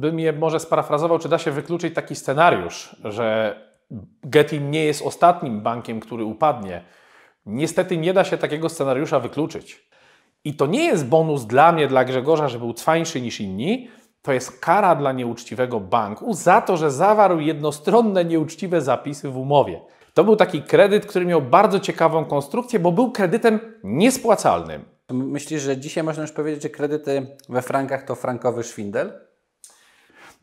bym je może sparafrazował, czy da się wykluczyć taki scenariusz, że Getin nie jest ostatnim bankiem, który upadnie. Niestety nie da się takiego scenariusza wykluczyć. I to nie jest bonus dla mnie, dla Grzegorza, że był cwańszy niż inni. To jest kara dla nieuczciwego banku za to, że zawarł jednostronne nieuczciwe zapisy w umowie. To był taki kredyt, który miał bardzo ciekawą konstrukcję, bo był kredytem niespłacalnym. Myślisz, że dzisiaj można już powiedzieć, że kredyty we frankach to frankowy szwindel?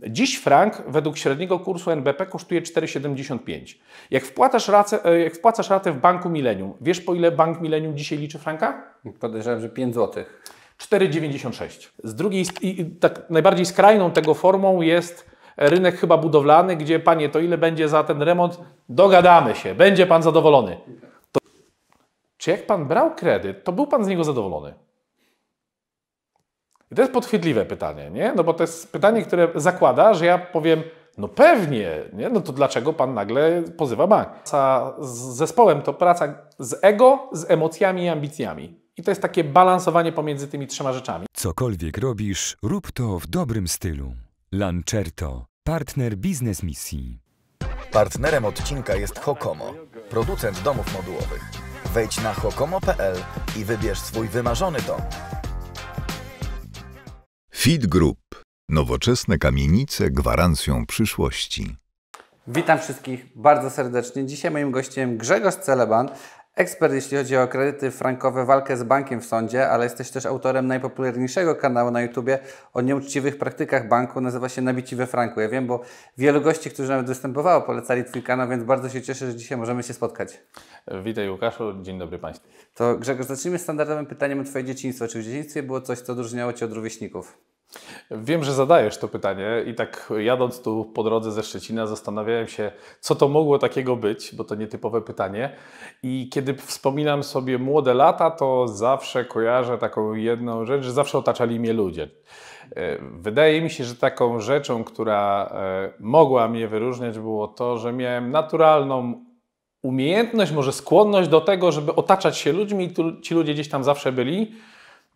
Dziś frank według średniego kursu NBP kosztuje 4,75. Jak wpłacasz, ratę, e, jak wpłacasz ratę w Banku Millennium, wiesz po ile Bank Millennium dzisiaj liczy franka? Podejrzewam, że 5 zł. 4,96. Z drugiej, i, tak najbardziej skrajną tego formą jest e, rynek chyba budowlany, gdzie panie, to ile będzie za ten remont? Dogadamy się, będzie pan zadowolony. To... Czy jak pan brał kredyt, to był pan z niego zadowolony? I to jest podchwytliwe pytanie, nie? No bo to jest pytanie, które zakłada, że ja powiem, no pewnie, nie? No to dlaczego pan nagle pozywa bank? Praca z zespołem to praca z ego, z emocjami i ambicjami. I to jest takie balansowanie pomiędzy tymi trzema rzeczami. Cokolwiek robisz, rób to w dobrym stylu. Lancerto, partner biznes misji. Partnerem odcinka jest Hokomo, producent domów modułowych. Wejdź na hokomo.pl i wybierz swój wymarzony dom. Fit Group. Nowoczesne kamienice gwarancją przyszłości. Witam wszystkich bardzo serdecznie. Dzisiaj moim gościem Grzegorz Celeban, Ekspert, jeśli chodzi o kredyty frankowe, walkę z bankiem w sądzie, ale jesteś też autorem najpopularniejszego kanału na YouTubie o nieuczciwych praktykach banku, nazywa się Nabici we Franku. Ja wiem, bo wielu gości, którzy nawet występowało, polecali Twój kanał, więc bardzo się cieszę, że dzisiaj możemy się spotkać. Witaj Łukaszu, dzień dobry Państwu. To Grzegorz, zacznijmy standardowym pytaniem o Twoje dzieciństwo. Czy w dzieciństwie było coś, co odróżniało Cię od rówieśników? Wiem, że zadajesz to pytanie i tak jadąc tu po drodze ze Szczecina zastanawiałem się, co to mogło takiego być, bo to nietypowe pytanie. I kiedy wspominam sobie młode lata, to zawsze kojarzę taką jedną rzecz, że zawsze otaczali mnie ludzie. E, wydaje mi się, że taką rzeczą, która e, mogła mnie wyróżniać, było to, że miałem naturalną umiejętność, może skłonność do tego, żeby otaczać się ludźmi, i ci ludzie gdzieś tam zawsze byli.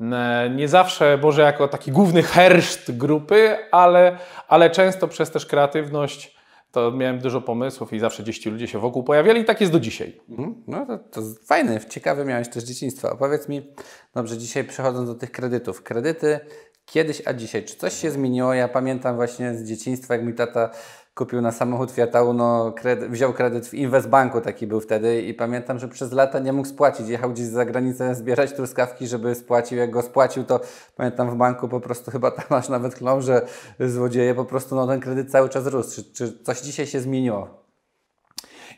E, nie zawsze może jako taki główny herszt grupy, ale, ale często przez też kreatywność to miałem dużo pomysłów i zawsze gdzieś ci ludzie się wokół pojawiali i tak jest do dzisiaj. Mhm. No to, to fajne, ciekawe miałeś też dzieciństwo. Opowiedz mi, dobrze, dzisiaj przechodząc do tych kredytów. Kredyty kiedyś, a dzisiaj. Czy coś się zmieniło? Ja pamiętam właśnie z dzieciństwa, jak mi tata kupił na samochód Fiata Uno, kredy, wziął kredyt w Investbanku, taki był wtedy i pamiętam, że przez lata nie mógł spłacić. Jechał gdzieś za granicę zbierać truskawki, żeby spłacił. Jak go spłacił, to pamiętam w banku po prostu chyba tam aż nawet klął, że złodzieje po prostu no, ten kredyt cały czas rósł. Czy, czy coś dzisiaj się zmieniło?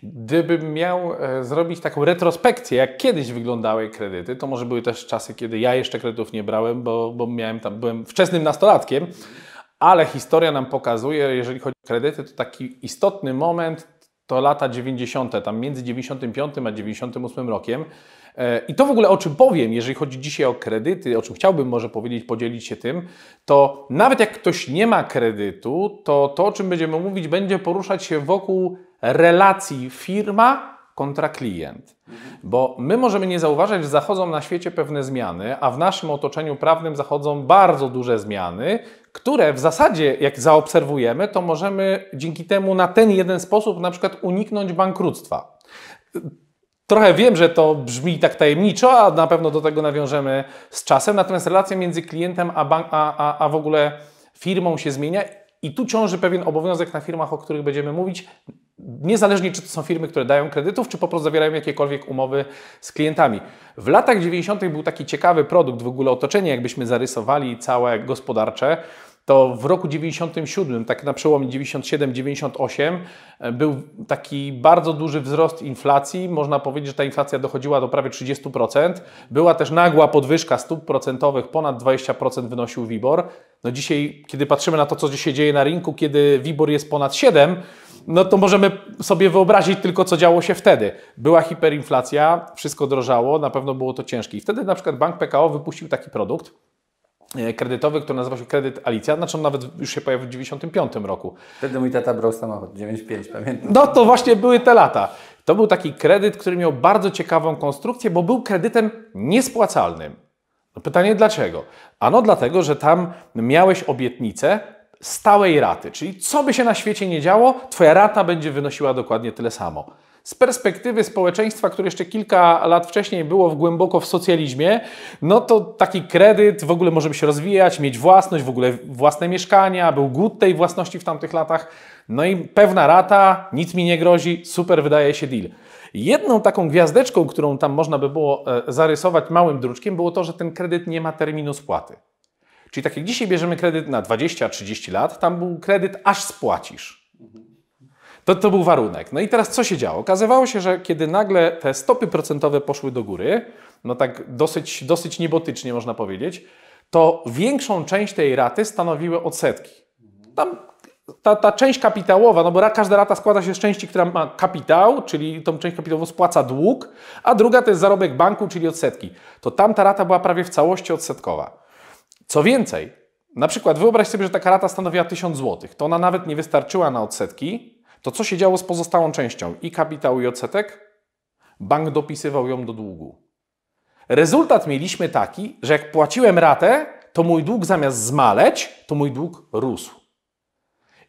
Gdybym miał e, zrobić taką retrospekcję, jak kiedyś wyglądały kredyty, to może były też czasy, kiedy ja jeszcze kredytów nie brałem, bo, bo miałem tam, byłem wczesnym nastolatkiem, ale historia nam pokazuje, jeżeli chodzi o kredyty, to taki istotny moment to lata 90., tam między 95 a 98 rokiem. E, I to w ogóle o czym powiem, jeżeli chodzi dzisiaj o kredyty, o czym chciałbym może powiedzieć, podzielić się tym, to nawet jak ktoś nie ma kredytu, to to, o czym będziemy mówić, będzie poruszać się wokół relacji firma kontra klient. Bo my możemy nie zauważać, że zachodzą na świecie pewne zmiany, a w naszym otoczeniu prawnym zachodzą bardzo duże zmiany, które w zasadzie, jak zaobserwujemy, to możemy dzięki temu na ten jeden sposób na przykład uniknąć bankructwa. Trochę wiem, że to brzmi tak tajemniczo, a na pewno do tego nawiążemy z czasem, natomiast relacja między klientem a, bank, a, a, a w ogóle firmą się zmienia i tu ciąży pewien obowiązek na firmach, o których będziemy mówić, niezależnie czy to są firmy, które dają kredytów, czy po prostu zawierają jakiekolwiek umowy z klientami. W latach 90. był taki ciekawy produkt, w ogóle otoczenie, jakbyśmy zarysowali całe gospodarcze to w roku 97, tak na przełomie 97-98, e, był taki bardzo duży wzrost inflacji. Można powiedzieć, że ta inflacja dochodziła do prawie 30%. Była też nagła podwyżka stóp procentowych, ponad 20% wynosił WIBOR. No dzisiaj, kiedy patrzymy na to, co się dzieje na rynku, kiedy WIBOR jest ponad 7, no to możemy sobie wyobrazić tylko, co działo się wtedy. Była hiperinflacja, wszystko drożało, na pewno było to ciężkie. I wtedy na przykład Bank PKO wypuścił taki produkt, E, kredytowy, który nazywa się Kredyt Alicja, znaczy on nawet już się pojawił w 95 roku. Wtedy mój tata brał samochód, 9,5 pamiętam. No to właśnie były te lata. To był taki kredyt, który miał bardzo ciekawą konstrukcję, bo był kredytem niespłacalnym. No pytanie dlaczego? Ano dlatego, że tam miałeś obietnicę stałej raty, czyli co by się na świecie nie działo, twoja rata będzie wynosiła dokładnie tyle samo z perspektywy społeczeństwa, które jeszcze kilka lat wcześniej było w głęboko w socjalizmie, no to taki kredyt, w ogóle możemy się rozwijać, mieć własność, w ogóle własne mieszkania, był głód tej własności w tamtych latach, no i pewna rata, nic mi nie grozi, super wydaje się deal. Jedną taką gwiazdeczką, którą tam można by było e, zarysować małym druczkiem, było to, że ten kredyt nie ma terminu spłaty. Czyli tak jak dzisiaj bierzemy kredyt na 20-30 lat, tam był kredyt aż spłacisz. To, to był warunek. No i teraz co się działo? Okazywało się, że kiedy nagle te stopy procentowe poszły do góry, no tak dosyć, dosyć niebotycznie można powiedzieć, to większą część tej raty stanowiły odsetki. Tam ta, ta część kapitałowa, no bo każda rata składa się z części, która ma kapitał, czyli tą część kapitałową spłaca dług, a druga to jest zarobek banku, czyli odsetki. To tamta rata była prawie w całości odsetkowa. Co więcej, na przykład wyobraź sobie, że taka rata stanowiła 1000 zł. To ona nawet nie wystarczyła na odsetki, to co się działo z pozostałą częścią? I kapitał, i odsetek? Bank dopisywał ją do długu. Rezultat mieliśmy taki, że jak płaciłem ratę, to mój dług zamiast zmaleć, to mój dług rósł.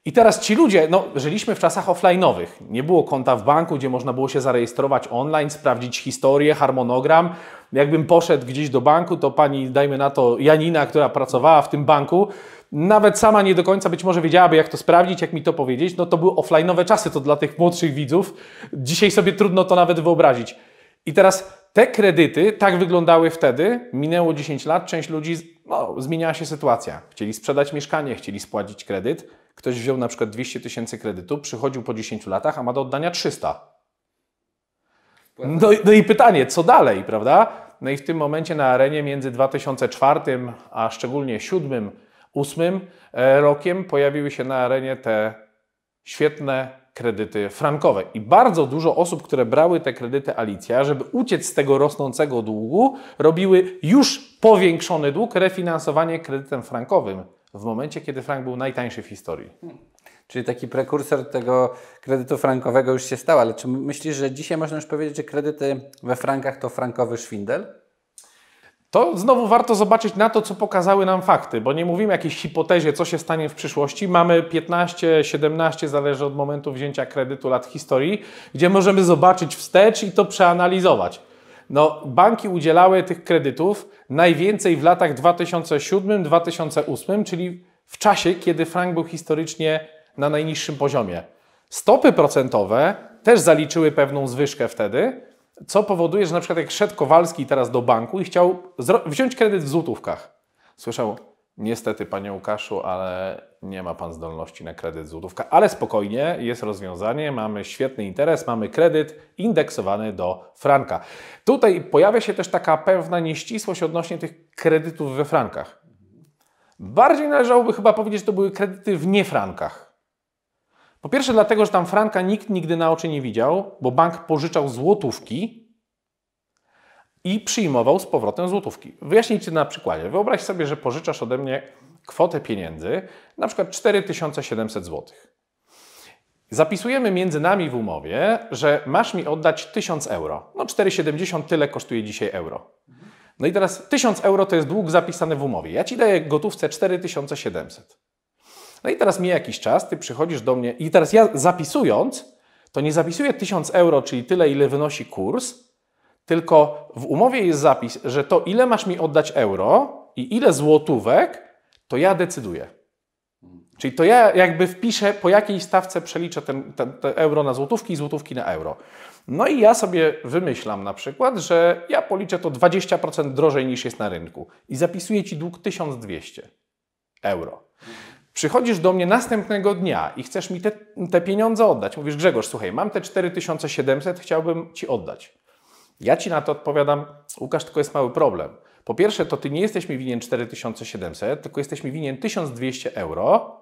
I teraz ci ludzie, no, żyliśmy w czasach offline'owych. Nie było konta w banku, gdzie można było się zarejestrować online, sprawdzić historię, harmonogram. Jakbym poszedł gdzieś do banku, to pani, dajmy na to, Janina, która pracowała w tym banku, nawet sama nie do końca być może wiedziałaby, jak to sprawdzić, jak mi to powiedzieć, no to były offline'owe czasy, to dla tych młodszych widzów. Dzisiaj sobie trudno to nawet wyobrazić. I teraz te kredyty tak wyglądały wtedy, minęło 10 lat, część ludzi, no, zmieniała się sytuacja. Chcieli sprzedać mieszkanie, chcieli spłacić kredyt. Ktoś wziął na przykład 200 tysięcy kredytu, przychodził po 10 latach, a ma do oddania 300. No, no i pytanie, co dalej, prawda? No i w tym momencie na arenie między 2004 a szczególnie 2007 2008 e, rokiem pojawiły się na arenie te świetne kredyty frankowe. I bardzo dużo osób, które brały te kredyty Alicja, żeby uciec z tego rosnącego długu, robiły już powiększony dług, refinansowanie kredytem frankowym w momencie, kiedy frank był najtańszy w historii. Hmm. Czyli taki prekursor tego kredytu frankowego już się stał, ale czy myślisz, że dzisiaj można już powiedzieć, że kredyty we frankach to frankowy szwindel? To znowu warto zobaczyć na to, co pokazały nam fakty, bo nie mówimy jakiejś hipotezie, co się stanie w przyszłości. Mamy 15, 17, zależy od momentu wzięcia kredytu lat historii, gdzie możemy zobaczyć wstecz i to przeanalizować. No, banki udzielały tych kredytów najwięcej w latach 2007-2008, czyli w czasie, kiedy frank był historycznie na najniższym poziomie. Stopy procentowe też zaliczyły pewną zwyżkę wtedy, co powoduje, że na przykład jak szedł Kowalski teraz do banku i chciał wziąć kredyt w złotówkach, słyszał, niestety panie Łukaszu, ale nie ma pan zdolności na kredyt złotówka, ale spokojnie, jest rozwiązanie, mamy świetny interes, mamy kredyt indeksowany do franka. Tutaj pojawia się też taka pewna nieścisłość odnośnie tych kredytów we frankach. Bardziej należałoby chyba powiedzieć, że to były kredyty w niefrankach. Po pierwsze dlatego, że tam franka nikt nigdy na oczy nie widział, bo bank pożyczał złotówki i przyjmował z powrotem złotówki. Wyjaśnijcie na przykładzie. Wyobraź sobie, że pożyczasz ode mnie kwotę pieniędzy, na przykład 4700 zł. Zapisujemy między nami w umowie, że masz mi oddać 1000 euro. No 4,70 tyle kosztuje dzisiaj euro. No i teraz 1000 euro to jest dług zapisany w umowie. Ja ci daję gotówce 4700. No i teraz mija jakiś czas, ty przychodzisz do mnie i teraz ja zapisując, to nie zapisuję 1000 euro, czyli tyle, ile wynosi kurs, tylko w umowie jest zapis, że to ile masz mi oddać euro i ile złotówek, to ja decyduję. Czyli to ja jakby wpiszę, po jakiej stawce przeliczę ten, ten, euro na złotówki i złotówki na euro. No i ja sobie wymyślam na przykład, że ja policzę to 20% drożej niż jest na rynku i zapisuję Ci dług 1200 euro. Przychodzisz do mnie następnego dnia i chcesz mi te, te pieniądze oddać. Mówisz, Grzegorz, słuchaj, mam te 4700, chciałbym ci oddać. Ja ci na to odpowiadam, Łukasz, tylko jest mały problem. Po pierwsze, to ty nie jesteś mi winien 4700, tylko jesteś mi winien 1200 euro,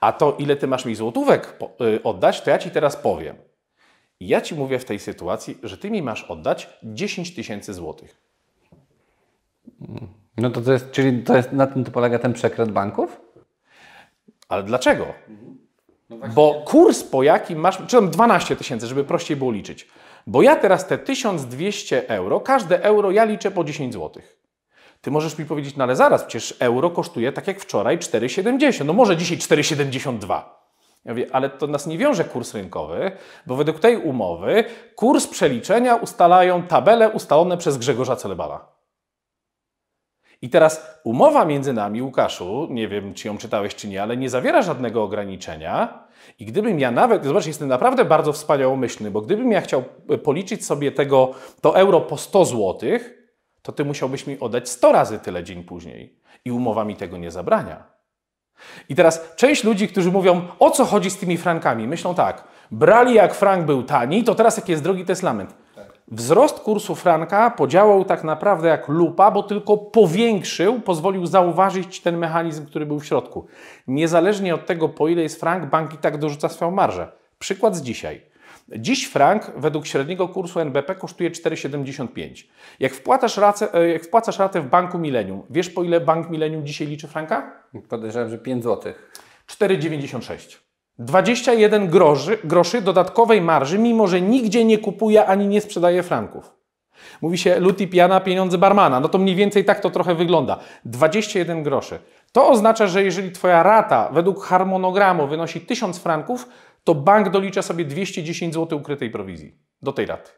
a to ile ty masz mi złotówek y, oddać, to ja ci teraz powiem. I ja ci mówię w tej sytuacji, że ty mi masz oddać 10 tysięcy złotych. No to, to jest, czyli to jest, na tym to polega ten przekręt banków? Ale dlaczego? Mhm. No Bo kurs, po jakim masz, czy tam 12 tysięcy, żeby prościej było liczyć. Bo ja teraz te 1200 euro, każde euro ja liczę po 10 zł. Ty możesz mi powiedzieć, no ale zaraz, przecież euro kosztuje tak jak wczoraj 4,70, no może dzisiaj 4,72. Ja mówię, ale to nas nie wiąże kurs rynkowy, bo według tej umowy kurs przeliczenia ustalają tabele ustalone przez Grzegorza Celebala. I teraz umowa między nami, Łukaszu, nie wiem, czy ją czytałeś, czy nie, ale nie zawiera żadnego ograniczenia. I gdybym ja nawet, zobacz, jestem naprawdę bardzo wspaniałomyślny, bo gdybym ja chciał e, policzyć sobie tego, to euro po 100 złotych, to ty musiałbyś mi oddać 100 razy tyle dzień później. I umowa mi tego nie zabrania. I teraz część ludzi, którzy mówią, o co chodzi z tymi frankami, myślą tak, brali jak frank był tani, to teraz jak jest drogi, to jest lament. Wzrost kursu franka podziałał tak naprawdę jak lupa, bo tylko powiększył, pozwolił zauważyć ten mechanizm, który był w środku. Niezależnie od tego, po ile jest frank, bank i tak dorzuca swoją marżę. Przykład z dzisiaj. Dziś frank według średniego kursu NBP kosztuje 4,75. Jak wpłacasz, ratę, e, jak wpłacasz ratę w banku Millennium, wiesz po ile bank Millennium dzisiaj liczy franka? Podejrzewam, że 5 zł. 4,96. 21 groszy, groszy dodatkowej marży, mimo że nigdzie nie kupuje ani nie sprzedaje franków. Mówi się luti piana, pieniądze barmana. No to mniej więcej tak to trochę wygląda. 21 groszy. To oznacza, że jeżeli Twoja rata według harmonogramu wynosi 1000 franków, to bank dolicza sobie 210 zł ukrytej prowizji do tej raty.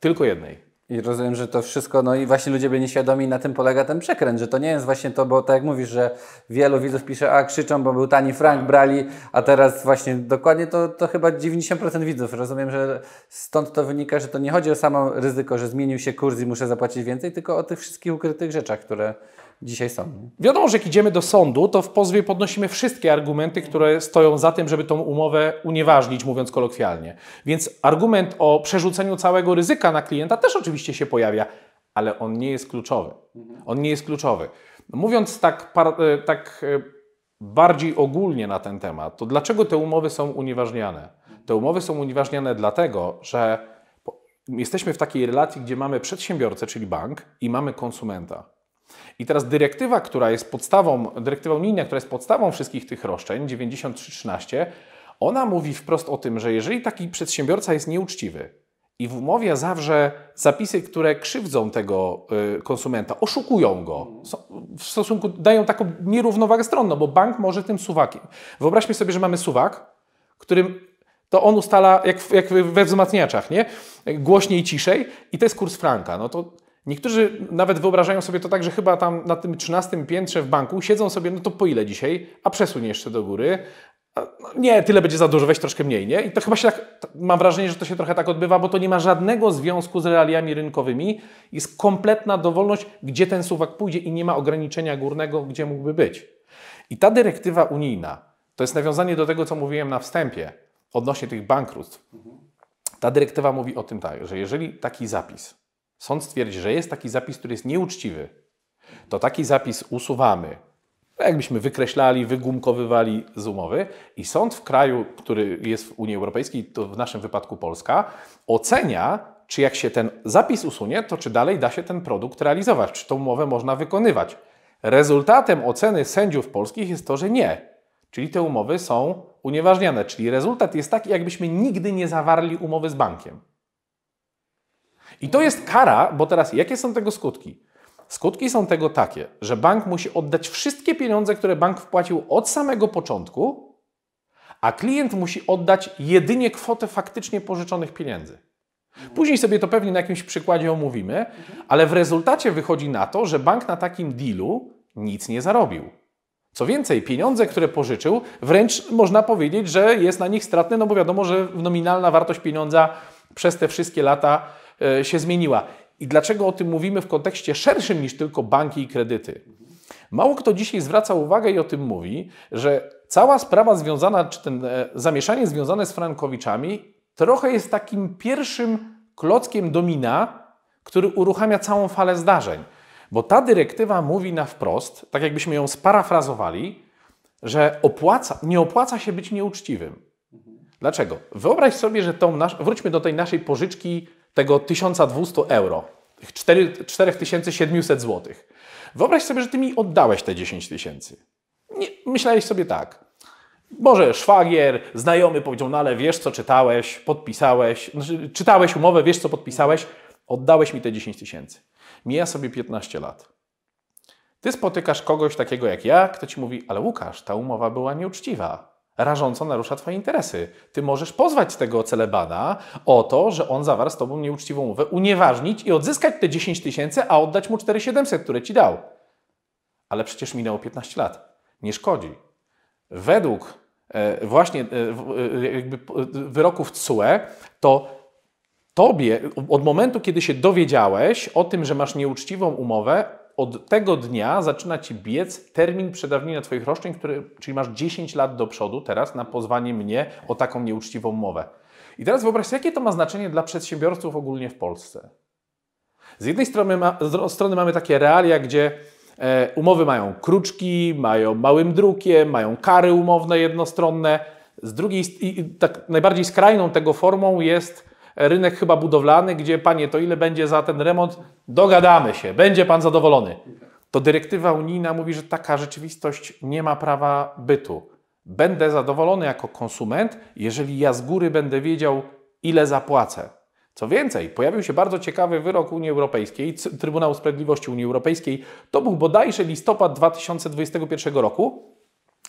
Tylko jednej. I rozumiem, że to wszystko, no i właśnie ludzie byli nieświadomi, na tym polega ten przekręt, że to nie jest właśnie to, bo tak jak mówisz, że wielu widzów pisze, a krzyczą, bo był tani frank, brali, a teraz właśnie dokładnie to, to chyba 90% widzów. Rozumiem, że stąd to wynika, że to nie chodzi o samo ryzyko, że zmienił się kurs i muszę zapłacić więcej, tylko o tych wszystkich ukrytych rzeczach, które, dzisiaj sam. Wiadomo, że jak idziemy do sądu, to w pozwie podnosimy wszystkie argumenty, które stoją za tym, żeby tą umowę unieważnić, mówiąc kolokwialnie. Więc argument o przerzuceniu całego ryzyka na klienta też oczywiście się pojawia, ale on nie jest kluczowy. Mhm. On nie jest kluczowy. Mówiąc tak, e, tak e, bardziej ogólnie na ten temat, to dlaczego te umowy są unieważniane? Te umowy są unieważniane dlatego, że jesteśmy w takiej relacji, gdzie mamy przedsiębiorcę, czyli bank, i mamy konsumenta. I teraz dyrektywa, która jest podstawą, dyrektywa unijna, która jest podstawą wszystkich tych roszczeń, 9313, ona mówi wprost o tym, że jeżeli taki przedsiębiorca jest nieuczciwy i w umowie zawrze zapisy, które krzywdzą tego y, konsumenta, oszukują go, w stosunku dają taką nierównowagę stronną, bo bank może tym suwakiem. Wyobraźmy sobie, że mamy suwak, którym to on ustala, jak, jak we wzmacniaczach, nie? Głośniej, ciszej i to jest kurs franka. No to Niektórzy nawet wyobrażają sobie to tak, że chyba tam na tym 13 piętrze w banku siedzą sobie, no to po ile dzisiaj, a przesuń jeszcze do góry. No nie, tyle będzie za dużo, weź troszkę mniej, nie? I to chyba się tak, mam wrażenie, że to się trochę tak odbywa, bo to nie ma żadnego związku z realiami rynkowymi. Jest kompletna dowolność, gdzie ten suwak pójdzie i nie ma ograniczenia górnego, gdzie mógłby być. I ta dyrektywa unijna, to jest nawiązanie do tego, co mówiłem na wstępie odnośnie tych bankructw. Ta dyrektywa mówi o tym tak, że jeżeli taki zapis sąd stwierdzi, że jest taki zapis, który jest nieuczciwy, to taki zapis usuwamy. Tak jakbyśmy wykreślali, wygumkowywali z umowy, i sąd w kraju, który jest w Unii Europejskiej, to w naszym wypadku Polska, ocenia, czy jak się ten zapis usunie, to czy dalej da się ten produkt realizować, czy tą umowę można wykonywać. Rezultatem oceny sędziów polskich jest to, że nie. Czyli te umowy są unieważniane, czyli rezultat jest taki, jakbyśmy nigdy nie zawarli umowy z bankiem. I to jest kara, bo teraz jakie są tego skutki? Skutki są tego takie, że bank musi oddać wszystkie pieniądze, które bank wpłacił od samego początku, a klient musi oddać jedynie kwotę faktycznie pożyczonych pieniędzy. Później sobie to pewnie na jakimś przykładzie omówimy, ale w rezultacie wychodzi na to, że bank na takim dealu nic nie zarobił. Co więcej, pieniądze, które pożyczył, wręcz można powiedzieć, że jest na nich stratny, no bo wiadomo, że nominalna wartość pieniądza przez te wszystkie lata E, się zmieniła. I dlaczego o tym mówimy w kontekście szerszym niż tylko banki i kredyty? Mało kto dzisiaj zwraca uwagę i o tym mówi, że cała sprawa związana, czy ten e, zamieszanie związane z frankowiczami trochę jest takim pierwszym klockiem domina, który uruchamia całą falę zdarzeń. Bo ta dyrektywa mówi na wprost, tak jakbyśmy ją sparafrazowali, że opłaca, nie opłaca się być nieuczciwym. Dlaczego? Wyobraź sobie, że tą nasz, wróćmy do tej naszej pożyczki tego 1200 euro, tych 4700 zł. Wyobraź sobie, że ty mi oddałeś te 10 tysięcy. Myślałeś sobie tak. Może szwagier, znajomy powiedział, no ale wiesz co czytałeś, podpisałeś, znaczy, czytałeś umowę, wiesz co podpisałeś, oddałeś mi te 10 tysięcy. Mija sobie 15 lat. Ty spotykasz kogoś takiego jak ja, kto ci mówi, ale Łukasz, ta umowa była nieuczciwa rażąco narusza Twoje interesy. Ty możesz pozwać tego celebana o to, że on zawarł z Tobą nieuczciwą umowę, unieważnić i odzyskać te 10 tysięcy, a oddać mu 4700, które Ci dał. Ale przecież minęło 15 lat. Nie szkodzi. Według e, właśnie e, e, jakby wyroków CUE, to Tobie od momentu, kiedy się dowiedziałeś o tym, że masz nieuczciwą umowę, od tego dnia zaczyna Ci biec termin przedawnienia Twoich roszczeń, który, czyli masz 10 lat do przodu teraz na pozwanie mnie o taką nieuczciwą umowę. I teraz wyobraź sobie, jakie to ma znaczenie dla przedsiębiorców ogólnie w Polsce. Z jednej strony, ma, z strony mamy takie realia, gdzie e, umowy mają kruczki, mają małym drukiem, mają kary umowne jednostronne. Z drugiej, i, tak najbardziej skrajną tego formą jest rynek chyba budowlany, gdzie panie, to ile będzie za ten remont? Dogadamy się, będzie pan zadowolony. To dyrektywa unijna mówi, że taka rzeczywistość nie ma prawa bytu. Będę zadowolony jako konsument, jeżeli ja z góry będę wiedział, ile zapłacę. Co więcej, pojawił się bardzo ciekawy wyrok Unii Europejskiej, Trybunału Sprawiedliwości Unii Europejskiej. To był bodajże listopad 2021 roku,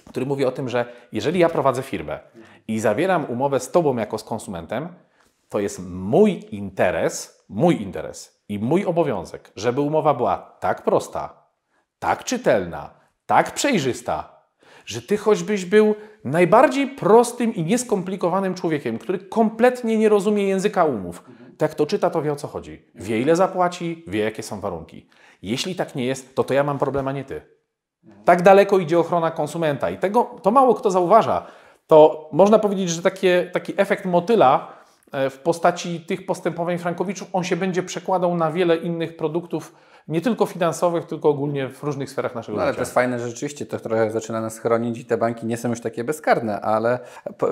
który mówi o tym, że jeżeli ja prowadzę firmę i zawieram umowę z Tobą jako z konsumentem, to jest mój interes, mój interes i mój obowiązek, żeby umowa była tak prosta, tak czytelna, tak przejrzysta, że ty choćbyś był najbardziej prostym i nieskomplikowanym człowiekiem, który kompletnie nie rozumie języka umów. Tak to czyta, to wie o co chodzi. Wie ile zapłaci, wie jakie są warunki. Jeśli tak nie jest, to to ja mam problem, a nie ty. Tak daleko idzie ochrona konsumenta i tego to mało kto zauważa. To można powiedzieć, że takie, taki efekt motyla E, w postaci tych postępowań frankowiczów, on się będzie przekładał na wiele innych produktów, nie tylko finansowych, tylko ogólnie w różnych sferach naszego no, ale życia. Ale to jest fajne, że rzeczywiście to trochę zaczyna nas chronić i te banki nie są już takie bezkarne, ale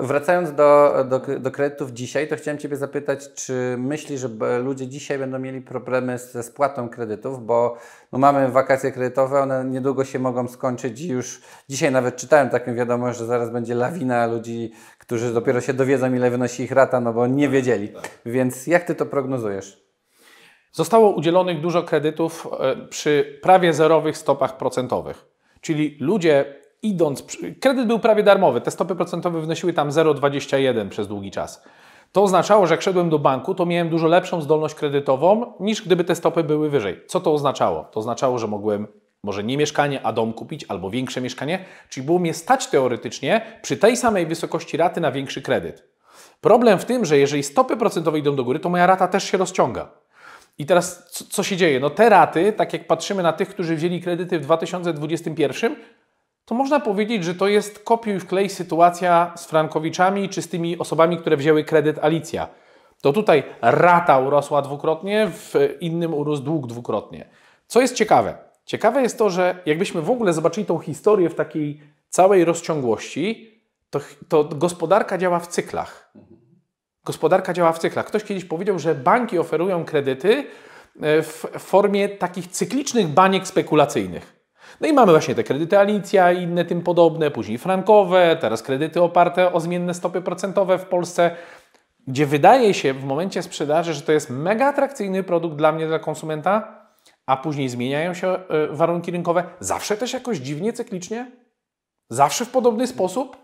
wracając do, do, do kredytów dzisiaj, to chciałem Ciebie zapytać, czy myślisz, że ludzie dzisiaj będą mieli problemy ze spłatą kredytów, bo no, mamy wakacje kredytowe, one niedługo się mogą skończyć i już dzisiaj nawet czytałem taką wiadomość, że zaraz będzie lawina ludzi którzy dopiero się dowiedzą, ile wynosi ich rata, no bo nie tak, wiedzieli. Tak. Więc jak ty to prognozujesz? Zostało udzielonych dużo kredytów e, przy prawie zerowych stopach procentowych. Czyli ludzie idąc, kredyt był prawie darmowy, te stopy procentowe wynosiły tam 0,21 przez długi czas. To oznaczało, że jak szedłem do banku, to miałem dużo lepszą zdolność kredytową niż gdyby te stopy były wyżej. Co to oznaczało? To oznaczało, że mogłem może nie mieszkanie, a dom kupić albo większe mieszkanie, czyli było mnie stać teoretycznie przy tej samej wysokości raty na większy kredyt. Problem w tym, że jeżeli stopy procentowe idą do góry, to moja rata też się rozciąga. I teraz co, co się dzieje? No te raty, tak jak patrzymy na tych, którzy wzięli kredyty w 2021, to można powiedzieć, że to jest kopiuj wklej sytuacja z frankowiczami czy z tymi osobami, które wzięły kredyt Alicja. To tutaj rata urosła dwukrotnie, w innym urósł dług dwukrotnie. Co jest ciekawe, Ciekawe jest to, że jakbyśmy w ogóle zobaczyli tą historię w takiej całej rozciągłości, to, to gospodarka działa w cyklach. Gospodarka działa w cyklach. Ktoś kiedyś powiedział, że banki oferują kredyty e, w formie takich cyklicznych baniek spekulacyjnych. No i mamy właśnie te kredyty Alicja i inne tym podobne, później frankowe, teraz kredyty oparte o zmienne stopy procentowe w Polsce, gdzie wydaje się w momencie sprzedaży, że to jest mega atrakcyjny produkt dla mnie, dla konsumenta, a później zmieniają się e, warunki rynkowe, zawsze też jakoś dziwnie, cyklicznie, zawsze w podobny sposób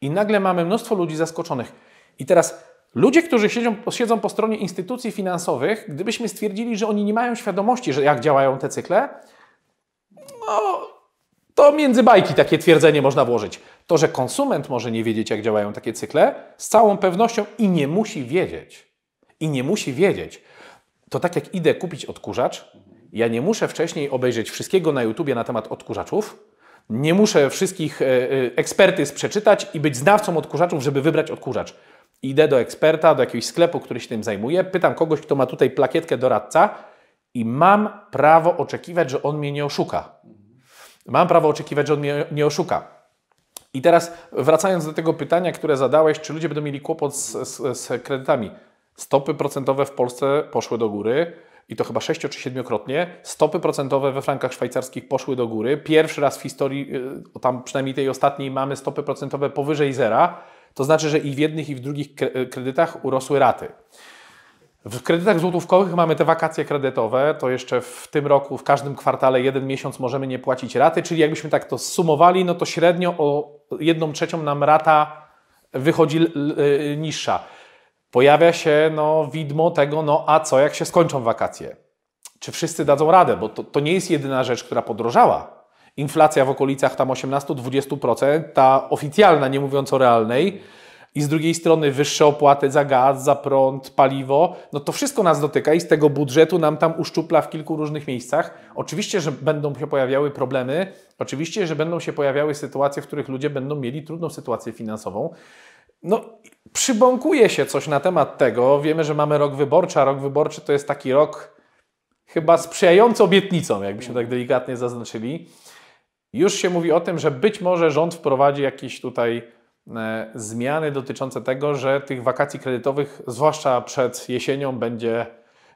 i nagle mamy mnóstwo ludzi zaskoczonych. I teraz ludzie, którzy siedzą, siedzą po stronie instytucji finansowych, gdybyśmy stwierdzili, że oni nie mają świadomości, że jak działają te cykle, no, to między bajki takie twierdzenie można włożyć. To, że konsument może nie wiedzieć, jak działają takie cykle, z całą pewnością i nie musi wiedzieć. I nie musi wiedzieć. To tak jak idę kupić odkurzacz, ja nie muszę wcześniej obejrzeć wszystkiego na YouTubie na temat odkurzaczów, nie muszę wszystkich e, e, ekspertyz przeczytać i być znawcą odkurzaczów, żeby wybrać odkurzacz. Idę do eksperta, do jakiegoś sklepu, który się tym zajmuje, pytam kogoś, kto ma tutaj plakietkę doradca i mam prawo oczekiwać, że on mnie nie oszuka. Mam prawo oczekiwać, że on mnie nie oszuka. I teraz wracając do tego pytania, które zadałeś, czy ludzie będą mieli kłopot z, z, z kredytami. Stopy procentowe w Polsce poszły do góry i to chyba 6 czy siedmiokrotnie stopy procentowe we frankach szwajcarskich poszły do góry. Pierwszy raz w historii, y, tam przynajmniej tej ostatniej, mamy stopy procentowe powyżej zera. To znaczy, że i w jednych, i w drugich y, kredytach urosły raty. W kredytach złotówkowych mamy te wakacje kredytowe, to jeszcze w tym roku, w każdym kwartale jeden miesiąc możemy nie płacić raty, czyli jakbyśmy tak to sumowali, no to średnio o jedną trzecią nam rata wychodzi y, niższa pojawia się no, widmo tego, no a co, jak się skończą wakacje? Czy wszyscy dadzą radę? Bo to, to nie jest jedyna rzecz, która podrożała. Inflacja w okolicach tam 18-20%, ta oficjalna, nie mówiąc o realnej, i z drugiej strony wyższe opłaty za gaz, za prąd, paliwo, no to wszystko nas dotyka i z tego budżetu nam tam uszczupla w kilku różnych miejscach. Oczywiście, że będą się pojawiały problemy, oczywiście, że będą się pojawiały sytuacje, w których ludzie będą mieli trudną sytuację finansową, no, przybąkuje się coś na temat tego. Wiemy, że mamy rok wyborczy, a rok wyborczy to jest taki rok chyba sprzyjający obietnicom, jakbyśmy tak delikatnie zaznaczyli. Już się mówi o tym, że być może rząd wprowadzi jakieś tutaj e, zmiany dotyczące tego, że tych wakacji kredytowych, zwłaszcza przed jesienią, będzie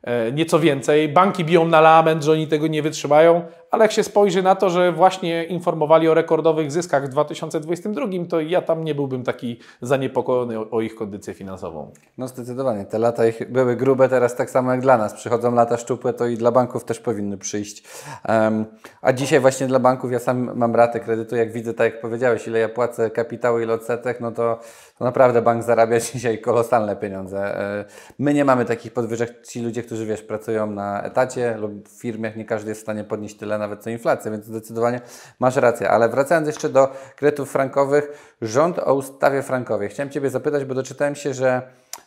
e, nieco więcej. Banki biją na lament, że oni tego nie wytrzymają, ale jak się spojrzy na to, że właśnie informowali o rekordowych zyskach w 2022, to ja tam nie byłbym taki zaniepokojony o ich kondycję finansową. No zdecydowanie. Te lata ich były grube, teraz tak samo jak dla nas. Przychodzą lata szczupłe, to i dla banków też powinny przyjść. Um, a dzisiaj właśnie dla banków, ja sam mam ratę kredytu, jak widzę, tak jak powiedziałeś, ile ja płacę kapitału, ile odsetek, no to, to naprawdę bank zarabia dzisiaj kolosalne pieniądze. E, my nie mamy takich podwyżek. Ci ludzie, którzy wiesz, pracują na etacie lub w firmach, nie każdy jest w stanie podnieść tyle nawet co inflacja, więc zdecydowanie masz rację. Ale wracając jeszcze do kredytów frankowych, rząd o ustawie frankowej. Chciałem Ciebie zapytać, bo doczytałem się, że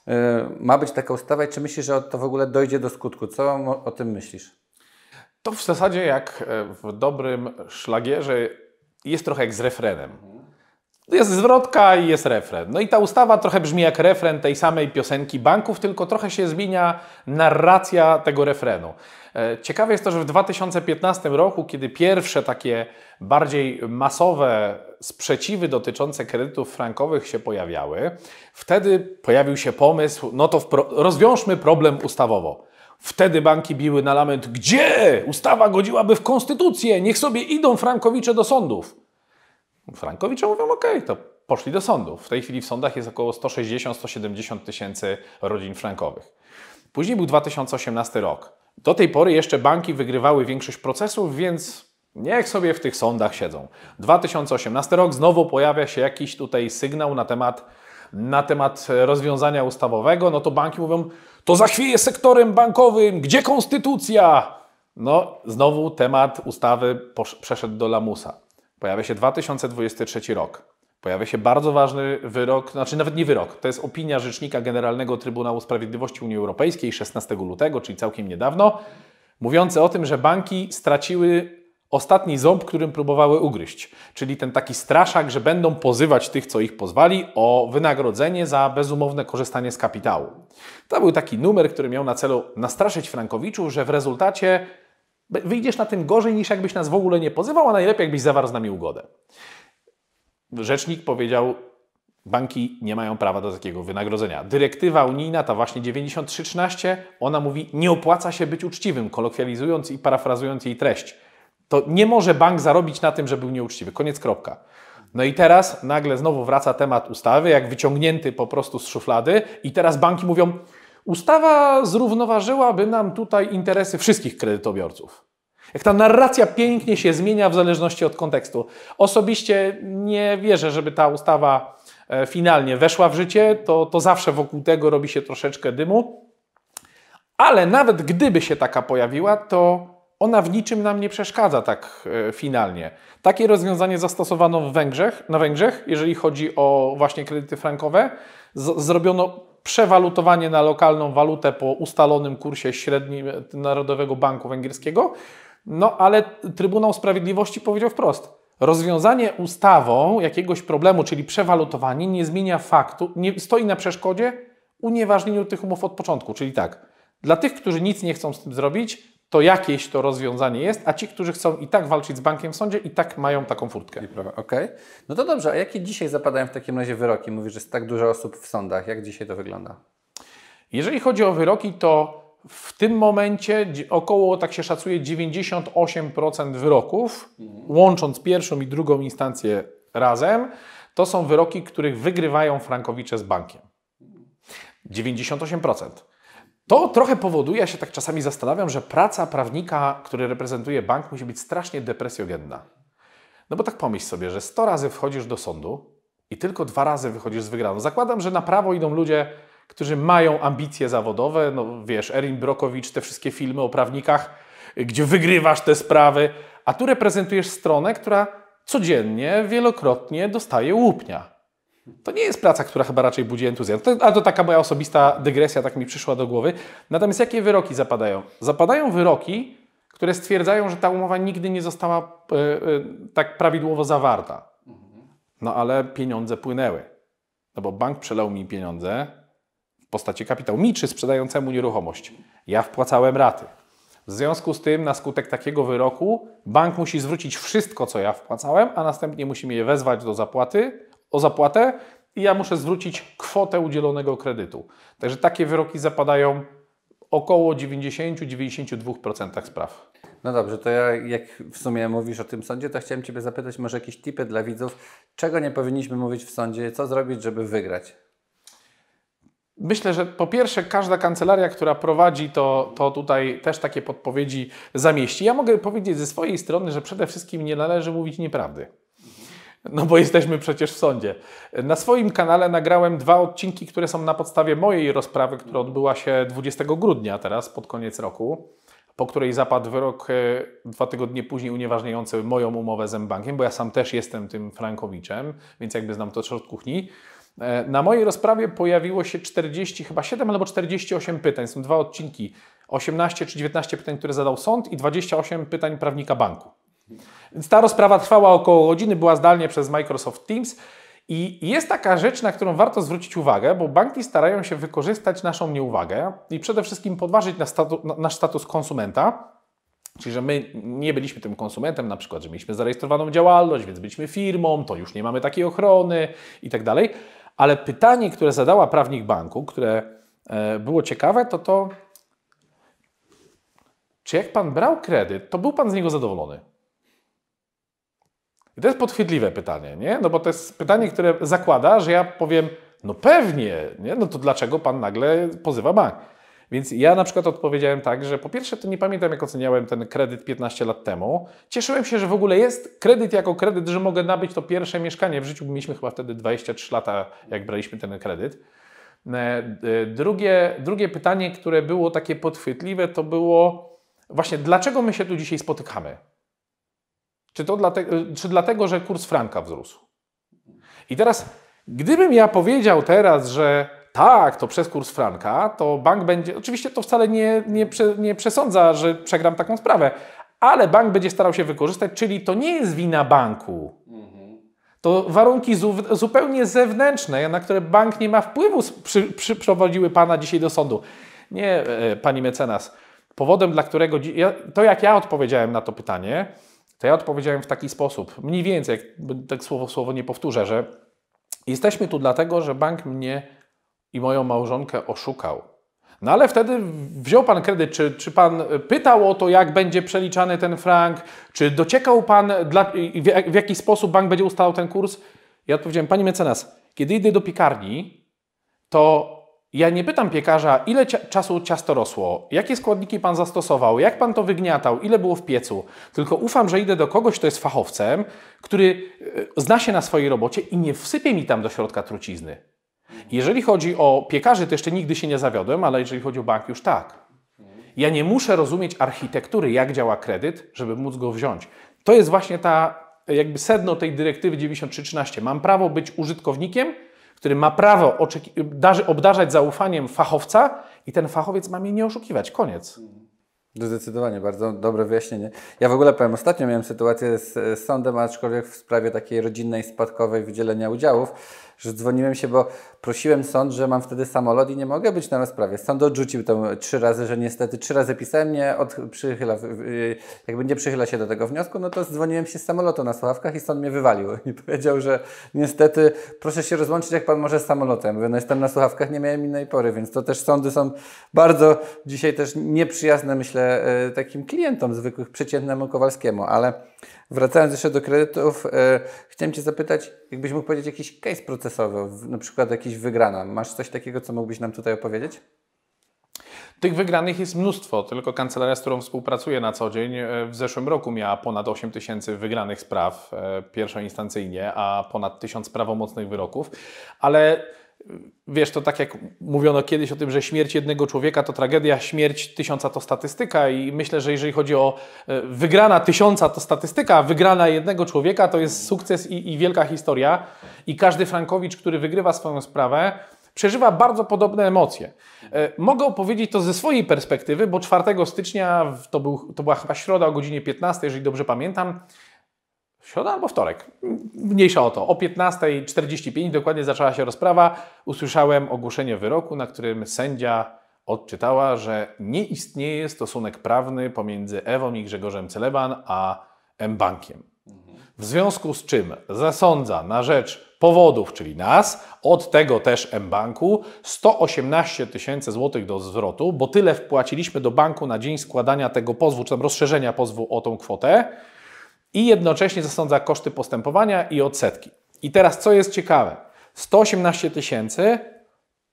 yy, ma być taka ustawa i czy myślisz, że to w ogóle dojdzie do skutku? Co o, o tym myślisz? To w zasadzie jak e, w dobrym szlagierze jest trochę jak z refrenem. No jest zwrotka i jest refren. No i ta ustawa trochę brzmi jak refren tej samej piosenki banków, tylko trochę się zmienia narracja tego refrenu. E, ciekawe jest to, że w 2015 roku, kiedy pierwsze takie bardziej masowe sprzeciwy dotyczące kredytów frankowych się pojawiały, wtedy pojawił się pomysł, no to rozwiążmy problem ustawowo. Wtedy banki biły na lament, gdzie? Ustawa godziłaby w konstytucję, niech sobie idą frankowicze do sądów. Frankowicze mówią, ok, to poszli do sądu. W tej chwili w sądach jest około 160-170 tysięcy rodzin frankowych. Później był 2018 rok. Do tej pory jeszcze banki wygrywały większość procesów, więc niech sobie w tych sądach siedzą. 2018 rok, znowu pojawia się jakiś tutaj sygnał na temat, na temat rozwiązania ustawowego. No to banki mówią, to zachwieje sektorem bankowym, gdzie konstytucja? No, znowu temat ustawy przeszedł do lamusa. Pojawia się 2023 rok. Pojawia się bardzo ważny wyrok, znaczy nawet nie wyrok, to jest opinia Rzecznika Generalnego Trybunału Sprawiedliwości Unii Europejskiej 16 lutego, czyli całkiem niedawno, mówiący o tym, że banki straciły ostatni ząb, którym próbowały ugryźć. Czyli ten taki straszak, że będą pozywać tych, co ich pozwali, o wynagrodzenie za bezumowne korzystanie z kapitału. To był taki numer, który miał na celu nastraszyć Frankowiczu, że w rezultacie wyjdziesz na tym gorzej niż jakbyś nas w ogóle nie pozywał, a najlepiej jakbyś zawarł z nami ugodę. Rzecznik powiedział, banki nie mają prawa do takiego wynagrodzenia. Dyrektywa unijna, ta właśnie 9313, ona mówi, nie opłaca się być uczciwym, kolokwializując i parafrazując jej treść. To nie może bank zarobić na tym, że był nieuczciwy. Koniec kropka. No i teraz nagle znowu wraca temat ustawy, jak wyciągnięty po prostu z szuflady i teraz banki mówią, Ustawa zrównoważyłaby nam tutaj interesy wszystkich kredytobiorców. Jak ta narracja pięknie się zmienia w zależności od kontekstu. Osobiście nie wierzę, żeby ta ustawa e, finalnie weszła w życie, to, to zawsze wokół tego robi się troszeczkę dymu. Ale nawet gdyby się taka pojawiła, to ona w niczym nam nie przeszkadza tak e, finalnie. Takie rozwiązanie zastosowano w Węgrzech, na Węgrzech, jeżeli chodzi o właśnie kredyty frankowe. Z zrobiono przewalutowanie na lokalną walutę po ustalonym kursie średnim Narodowego Banku Węgierskiego. No ale Trybunał Sprawiedliwości powiedział wprost: rozwiązanie ustawą jakiegoś problemu, czyli przewalutowanie, nie zmienia faktu, nie stoi na przeszkodzie unieważnieniu tych umów od początku. Czyli tak, dla tych, którzy nic nie chcą z tym zrobić, to jakieś to rozwiązanie jest, a ci, którzy chcą i tak walczyć z bankiem w sądzie, i tak mają taką furtkę. Okay. No to dobrze, a jakie dzisiaj zapadają w takim razie wyroki? Mówisz, że jest tak dużo osób w sądach. Jak dzisiaj to wygląda? Jeżeli chodzi o wyroki, to w tym momencie około, tak się szacuje, 98% wyroków, mhm. łącząc pierwszą i drugą instancję razem, to są wyroki, których wygrywają frankowicze z bankiem. 98%. To trochę powoduje, ja się tak czasami zastanawiam, że praca prawnika, który reprezentuje bank, musi być strasznie depresjogenna. No bo tak pomyśl sobie, że 100 razy wchodzisz do sądu i tylko dwa razy wychodzisz z wygraną. Zakładam, że na prawo idą ludzie, którzy mają ambicje zawodowe. No wiesz, Erin Brokowicz, te wszystkie filmy o prawnikach, gdzie wygrywasz te sprawy, a tu reprezentujesz stronę, która codziennie, wielokrotnie dostaje łupnia. To nie jest praca, która chyba raczej budzi entuzjazm. To, a to taka moja osobista dygresja, tak mi przyszła do głowy. Natomiast jakie wyroki zapadają? Zapadają wyroki, które stwierdzają, że ta umowa nigdy nie została y, y, tak prawidłowo zawarta. No ale pieniądze płynęły. No bo bank przelał mi pieniądze w postaci kapitału, mi czy sprzedającemu nieruchomość. Ja wpłacałem raty. W związku z tym, na skutek takiego wyroku, bank musi zwrócić wszystko, co ja wpłacałem, a następnie musi mnie wezwać do zapłaty o zapłatę i ja muszę zwrócić kwotę udzielonego kredytu. Także takie wyroki zapadają około 90-92% spraw. No dobrze, to ja jak w sumie mówisz o tym sądzie, to chciałem Ciebie zapytać może jakieś tipy dla widzów, czego nie powinniśmy mówić w sądzie, co zrobić, żeby wygrać? Myślę, że po pierwsze każda kancelaria, która prowadzi to, to tutaj też takie podpowiedzi zamieści. Ja mogę powiedzieć ze swojej strony, że przede wszystkim nie należy mówić nieprawdy. No bo jesteśmy przecież w sądzie. Na swoim kanale nagrałem dwa odcinki, które są na podstawie mojej rozprawy, która odbyła się 20 grudnia teraz, pod koniec roku, po której zapadł wyrok e, dwa tygodnie później unieważniający moją umowę z M-Bankiem, bo ja sam też jestem tym Frankowiczem, więc jakby znam to od kuchni. E, na mojej rozprawie pojawiło się 40, chyba 7 albo 48 pytań. Są dwa odcinki. 18 czy 19 pytań, które zadał sąd i 28 pytań prawnika banku. Więc ta rozprawa trwała około godziny, była zdalnie przez Microsoft Teams. I jest taka rzecz, na którą warto zwrócić uwagę, bo banki starają się wykorzystać naszą nieuwagę i przede wszystkim podważyć nasz status, nasz status konsumenta. Czyli, że my nie byliśmy tym konsumentem, na przykład, że mieliśmy zarejestrowaną działalność, więc byliśmy firmą, to już nie mamy takiej ochrony i tak dalej. Ale pytanie, które zadała prawnik banku, które e, było ciekawe, to to, czy jak pan brał kredyt, to był pan z niego zadowolony? I to jest podchwytliwe pytanie, nie? No bo to jest pytanie, które zakłada, że ja powiem, no pewnie, nie? No to dlaczego pan nagle pozywa bank? Więc ja na przykład odpowiedziałem tak, że po pierwsze to nie pamiętam jak oceniałem ten kredyt 15 lat temu. Cieszyłem się, że w ogóle jest kredyt jako kredyt, że mogę nabyć to pierwsze mieszkanie w życiu. Mieliśmy chyba wtedy 23 lata, jak braliśmy ten kredyt. E, e, drugie, drugie pytanie, które było takie podchwytliwe, to było właśnie dlaczego my się tu dzisiaj spotykamy? Czy, to dlatego, czy dlatego, że kurs franka wzrósł? I teraz, gdybym ja powiedział teraz, że tak, to przez kurs franka, to bank będzie. Oczywiście to wcale nie, nie, nie przesądza, że przegram taką sprawę, ale bank będzie starał się wykorzystać, czyli to nie jest wina banku. To warunki zupełnie zewnętrzne, na które bank nie ma wpływu, przy, przyprowadziły pana dzisiaj do sądu. Nie, e, pani mecenas. Powodem, dla którego. To, jak ja odpowiedziałem na to pytanie, to ja odpowiedziałem w taki sposób, mniej więcej, tak słowo słowo nie powtórzę, że jesteśmy tu dlatego, że bank mnie i moją małżonkę oszukał. No ale wtedy wziął pan kredyt. Czy, czy pan pytał o to, jak będzie przeliczany ten frank? Czy dociekał pan, dla, w, w jaki sposób bank będzie ustalał ten kurs? Ja odpowiedziałem, pani mecenas, kiedy idę do piekarni, to ja nie pytam piekarza, ile cia czasu ciasto rosło, jakie składniki pan zastosował, jak pan to wygniatał, ile było w piecu, tylko ufam, że idę do kogoś, kto jest fachowcem, który e, zna się na swojej robocie i nie wsypie mi tam do środka trucizny. Jeżeli chodzi o piekarzy, to jeszcze nigdy się nie zawiodłem, ale jeżeli chodzi o bank, już tak. Ja nie muszę rozumieć architektury, jak działa kredyt, żeby móc go wziąć. To jest właśnie ta e, jakby sedno tej dyrektywy 9313. Mam prawo być użytkownikiem, który ma prawo obdarzać zaufaniem fachowca i ten fachowiec ma mnie nie oszukiwać. Koniec. Zdecydowanie, bardzo dobre wyjaśnienie. Ja w ogóle powiem, ostatnio miałem sytuację z, z sądem, aczkolwiek w sprawie takiej rodzinnej, spadkowej, wydzielenia udziałów że dzwoniłem się, bo prosiłem sąd, że mam wtedy samolot i nie mogę być na rozprawie. Sąd odrzucił to trzy razy, że niestety trzy razy pisałem, nie od, przychyla, jakby nie przychyla się do tego wniosku, no to dzwoniłem się z samolotu na słuchawkach i sąd mnie wywalił i powiedział, że niestety proszę się rozłączyć, jak pan może z samolotem. Mówię, no jestem na słuchawkach, nie miałem innej pory, więc to też sądy są bardzo dzisiaj też nieprzyjazne, myślę, e, takim klientom zwykłych, przeciętnemu Kowalskiemu, ale Wracając jeszcze do kredytów, e, chciałem Cię zapytać, jakbyś mógł powiedzieć jakiś case procesowy, na przykład jakiś wygrana. Masz coś takiego, co mógłbyś nam tutaj opowiedzieć? Tych wygranych jest mnóstwo, tylko kancelaria, z którą współpracuję na co dzień, e, w zeszłym roku miała ponad 8 tysięcy wygranych spraw e, pierwszoinstancyjnie, a ponad 1000 prawomocnych wyroków, ale Wiesz, to tak jak mówiono kiedyś o tym, że śmierć jednego człowieka to tragedia, śmierć tysiąca to statystyka i myślę, że jeżeli chodzi o e, wygrana tysiąca to statystyka, a wygrana jednego człowieka to jest sukces i, i wielka historia i każdy Frankowicz, który wygrywa swoją sprawę, przeżywa bardzo podobne emocje. E, mogę opowiedzieć to ze swojej perspektywy, bo 4 stycznia, to, był, to była chyba środa o godzinie 15, jeżeli dobrze pamiętam, w środę albo wtorek. Mniejsza o to. O 15.45 dokładnie zaczęła się rozprawa. Usłyszałem ogłoszenie wyroku, na którym sędzia odczytała, że nie istnieje stosunek prawny pomiędzy Ewą i Grzegorzem Celeban a M-Bankiem. W związku z czym zasądza na rzecz powodów, czyli nas, od tego też M-Banku 118 tysięcy złotych do zwrotu, bo tyle wpłaciliśmy do banku na dzień składania tego pozwu, czy tam rozszerzenia pozwu o tą kwotę i jednocześnie zasądza koszty postępowania i odsetki. I teraz co jest ciekawe, 118 tysięcy,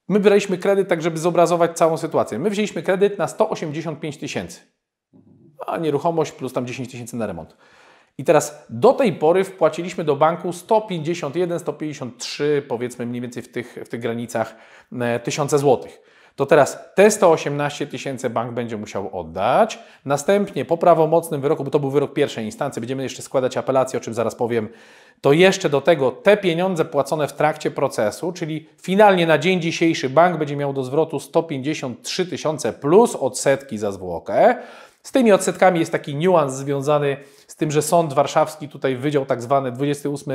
my braliśmy kredyt tak, żeby zobrazować całą sytuację. My wzięliśmy kredyt na 185 tysięcy, a nieruchomość plus tam 10 tysięcy na remont. I teraz do tej pory wpłaciliśmy do banku 151, 153, powiedzmy mniej więcej w tych, w tych granicach e, tysiące złotych to teraz te 118 tysięcy bank będzie musiał oddać. Następnie po prawomocnym wyroku, bo to był wyrok pierwszej instancji, będziemy jeszcze składać apelację, o czym zaraz powiem, to jeszcze do tego te pieniądze płacone w trakcie procesu, czyli finalnie na dzień dzisiejszy bank będzie miał do zwrotu 153 tysiące plus odsetki za zwłokę. Z tymi odsetkami jest taki niuans związany z tym, że Sąd Warszawski tutaj wydział tak zwany 28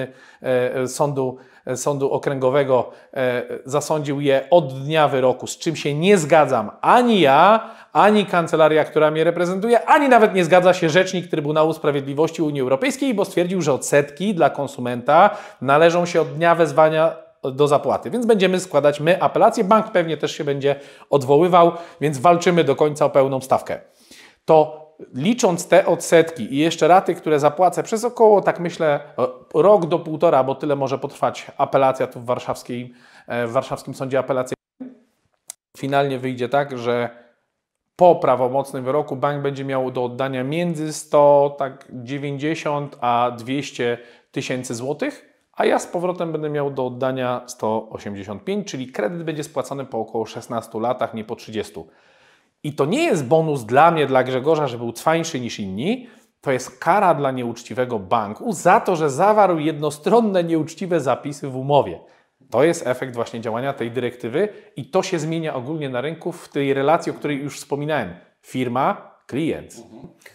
e, sądu, e, sądu Okręgowego e, zasądził je od dnia wyroku, z czym się nie zgadzam ani ja, ani kancelaria, która mnie reprezentuje, ani nawet nie zgadza się rzecznik Trybunału Sprawiedliwości Unii Europejskiej, bo stwierdził, że odsetki dla konsumenta należą się od dnia wezwania do zapłaty. Więc będziemy składać my apelację. Bank pewnie też się będzie odwoływał, więc walczymy do końca o pełną stawkę to licząc te odsetki i jeszcze raty, które zapłacę przez około, tak myślę, e, rok do półtora, bo tyle może potrwać apelacja tu w, warszawskiej, e, w warszawskim sądzie apelacyjnym, finalnie wyjdzie tak, że po prawomocnym wyroku bank będzie miał do oddania między 100, tak 90 a 200 tysięcy złotych, a ja z powrotem będę miał do oddania 185, czyli kredyt będzie spłacany po około 16 latach, nie po 30. I to nie jest bonus dla mnie, dla Grzegorza, że był cwańszy niż inni. To jest kara dla nieuczciwego banku za to, że zawarł jednostronne nieuczciwe zapisy w umowie. To jest efekt właśnie działania tej dyrektywy i to się zmienia ogólnie na rynku w tej relacji, o której już wspominałem. Firma, klient.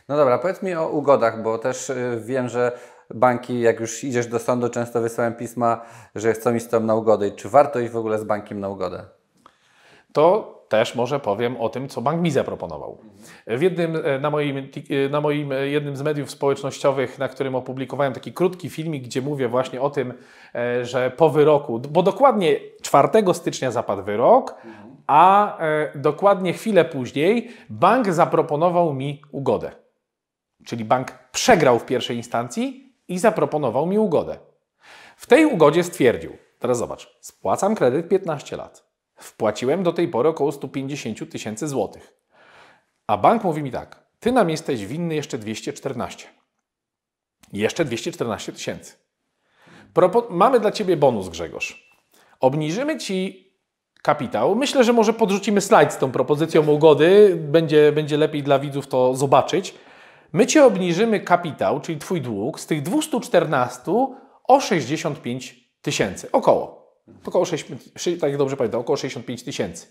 No dobra, powiedz mi o ugodach, bo też y, wiem, że banki, jak już idziesz do sądu, często wysyłają pisma, że chcą iść z tobą na ugodę. I czy warto iść w ogóle z bankiem na ugodę? to też może powiem o tym, co bank mi zaproponował. W jednym, e, na, moim, e, na moim e, jednym z mediów społecznościowych, na którym opublikowałem taki krótki filmik, gdzie mówię właśnie o tym, że po wyroku, bo dokładnie 4 stycznia zapadł wyrok, a dokładnie chwilę później bank zaproponował mi ugodę. Czyli bank przegrał w pierwszej instancji i zaproponował mi ugodę. W tej ugodzie stwierdził, teraz zobacz, spłacam kredyt 15 lat Wpłaciłem do tej pory około 150 tysięcy złotych. A bank mówi mi tak, ty nam jesteś winny jeszcze 214. Jeszcze 214 tysięcy. Mamy dla ciebie bonus, Grzegorz. Obniżymy ci kapitał. Myślę, że może podrzucimy slajd z tą propozycją ugody. Będzie, będzie lepiej dla widzów to zobaczyć. My cię obniżymy kapitał, czyli twój dług, z tych 214 o 65 tysięcy. Około. Około 60, tak dobrze pamiętam, około 65 tysięcy.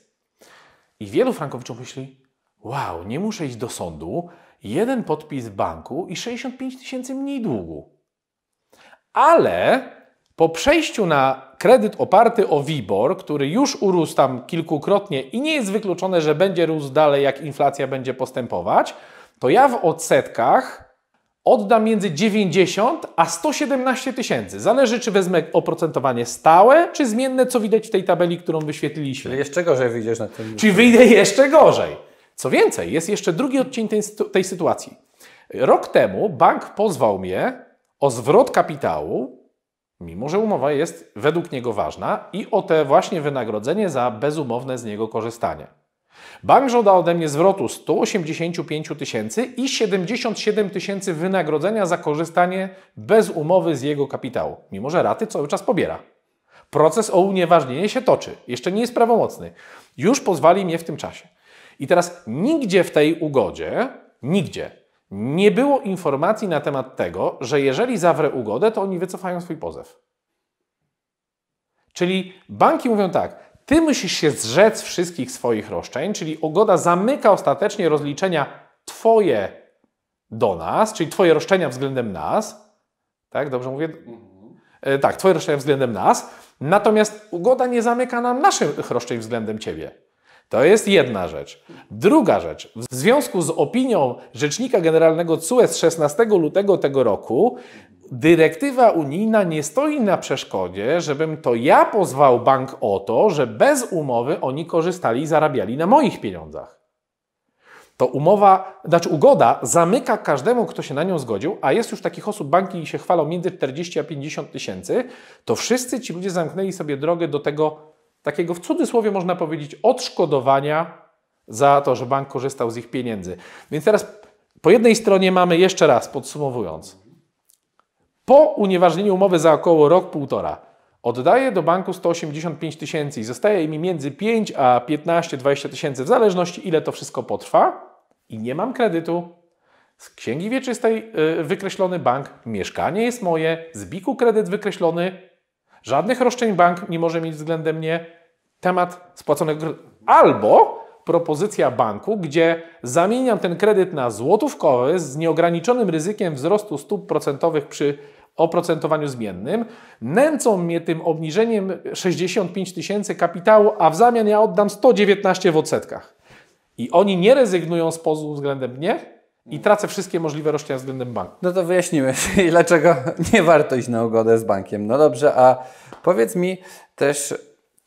I wielu frankowiczów myśli, wow, nie muszę iść do sądu, jeden podpis w banku i 65 tysięcy mniej długu. Ale po przejściu na kredyt oparty o WIBOR, który już urósł tam kilkukrotnie i nie jest wykluczone, że będzie rósł dalej, jak inflacja będzie postępować, to ja w odsetkach oddam między 90 a 117 tysięcy. Zależy, czy wezmę oprocentowanie stałe, czy zmienne, co widać w tej tabeli, którą wyświetliliśmy. Czyli jeszcze gorzej wyjdziesz na tym. Czy wyjdę jeszcze gorzej. Co więcej, jest jeszcze drugi odcień tej, tej sytuacji. Rok temu bank pozwał mnie o zwrot kapitału, mimo że umowa jest według niego ważna, i o te właśnie wynagrodzenie za bezumowne z niego korzystanie. Bank żąda ode mnie zwrotu 185 tysięcy i 77 tysięcy wynagrodzenia za korzystanie bez umowy z jego kapitału, mimo że raty cały czas pobiera. Proces o unieważnienie się toczy, jeszcze nie jest prawomocny. Już pozwali mnie w tym czasie. I teraz nigdzie w tej ugodzie, nigdzie, nie było informacji na temat tego, że jeżeli zawrę ugodę, to oni wycofają swój pozew. Czyli banki mówią tak, ty musisz się zrzec wszystkich swoich roszczeń, czyli ugoda zamyka ostatecznie rozliczenia Twoje do nas, czyli Twoje roszczenia względem nas. Tak, dobrze mówię? Mhm. E, tak, Twoje roszczenia względem nas. Natomiast ugoda nie zamyka nam naszych roszczeń względem Ciebie. To jest jedna rzecz. Druga rzecz. W związku z opinią Rzecznika Generalnego CUE z 16 lutego tego roku dyrektywa unijna nie stoi na przeszkodzie, żebym to ja pozwał bank o to, że bez umowy oni korzystali i zarabiali na moich pieniądzach. To umowa, znaczy ugoda zamyka każdemu, kto się na nią zgodził, a jest już takich osób, banki się chwalą między 40 a 50 tysięcy, to wszyscy ci ludzie zamknęli sobie drogę do tego takiego, w cudzysłowie można powiedzieć, odszkodowania za to, że bank korzystał z ich pieniędzy. Więc teraz po jednej stronie mamy jeszcze raz, podsumowując, po unieważnieniu umowy za około rok, półtora oddaję do banku 185 tysięcy i zostaje mi między 5 a 15-20 tysięcy, w zależności ile to wszystko potrwa i nie mam kredytu. Z księgi wieczystej yy, wykreślony bank, mieszkanie jest moje, z biku kredyt wykreślony, żadnych roszczeń bank nie może mieć względem mnie, temat spłaconego Albo propozycja banku, gdzie zamieniam ten kredyt na złotówkowy z nieograniczonym ryzykiem wzrostu stóp procentowych przy oprocentowaniu zmiennym. Nęcą mnie tym obniżeniem 65 tysięcy kapitału, a w zamian ja oddam 119 w odsetkach. I oni nie rezygnują z pozwu względem mnie i tracę wszystkie możliwe roszczenia względem banku. No to wyjaśnimy, dlaczego nie warto iść na ugodę z bankiem. No dobrze, a powiedz mi też,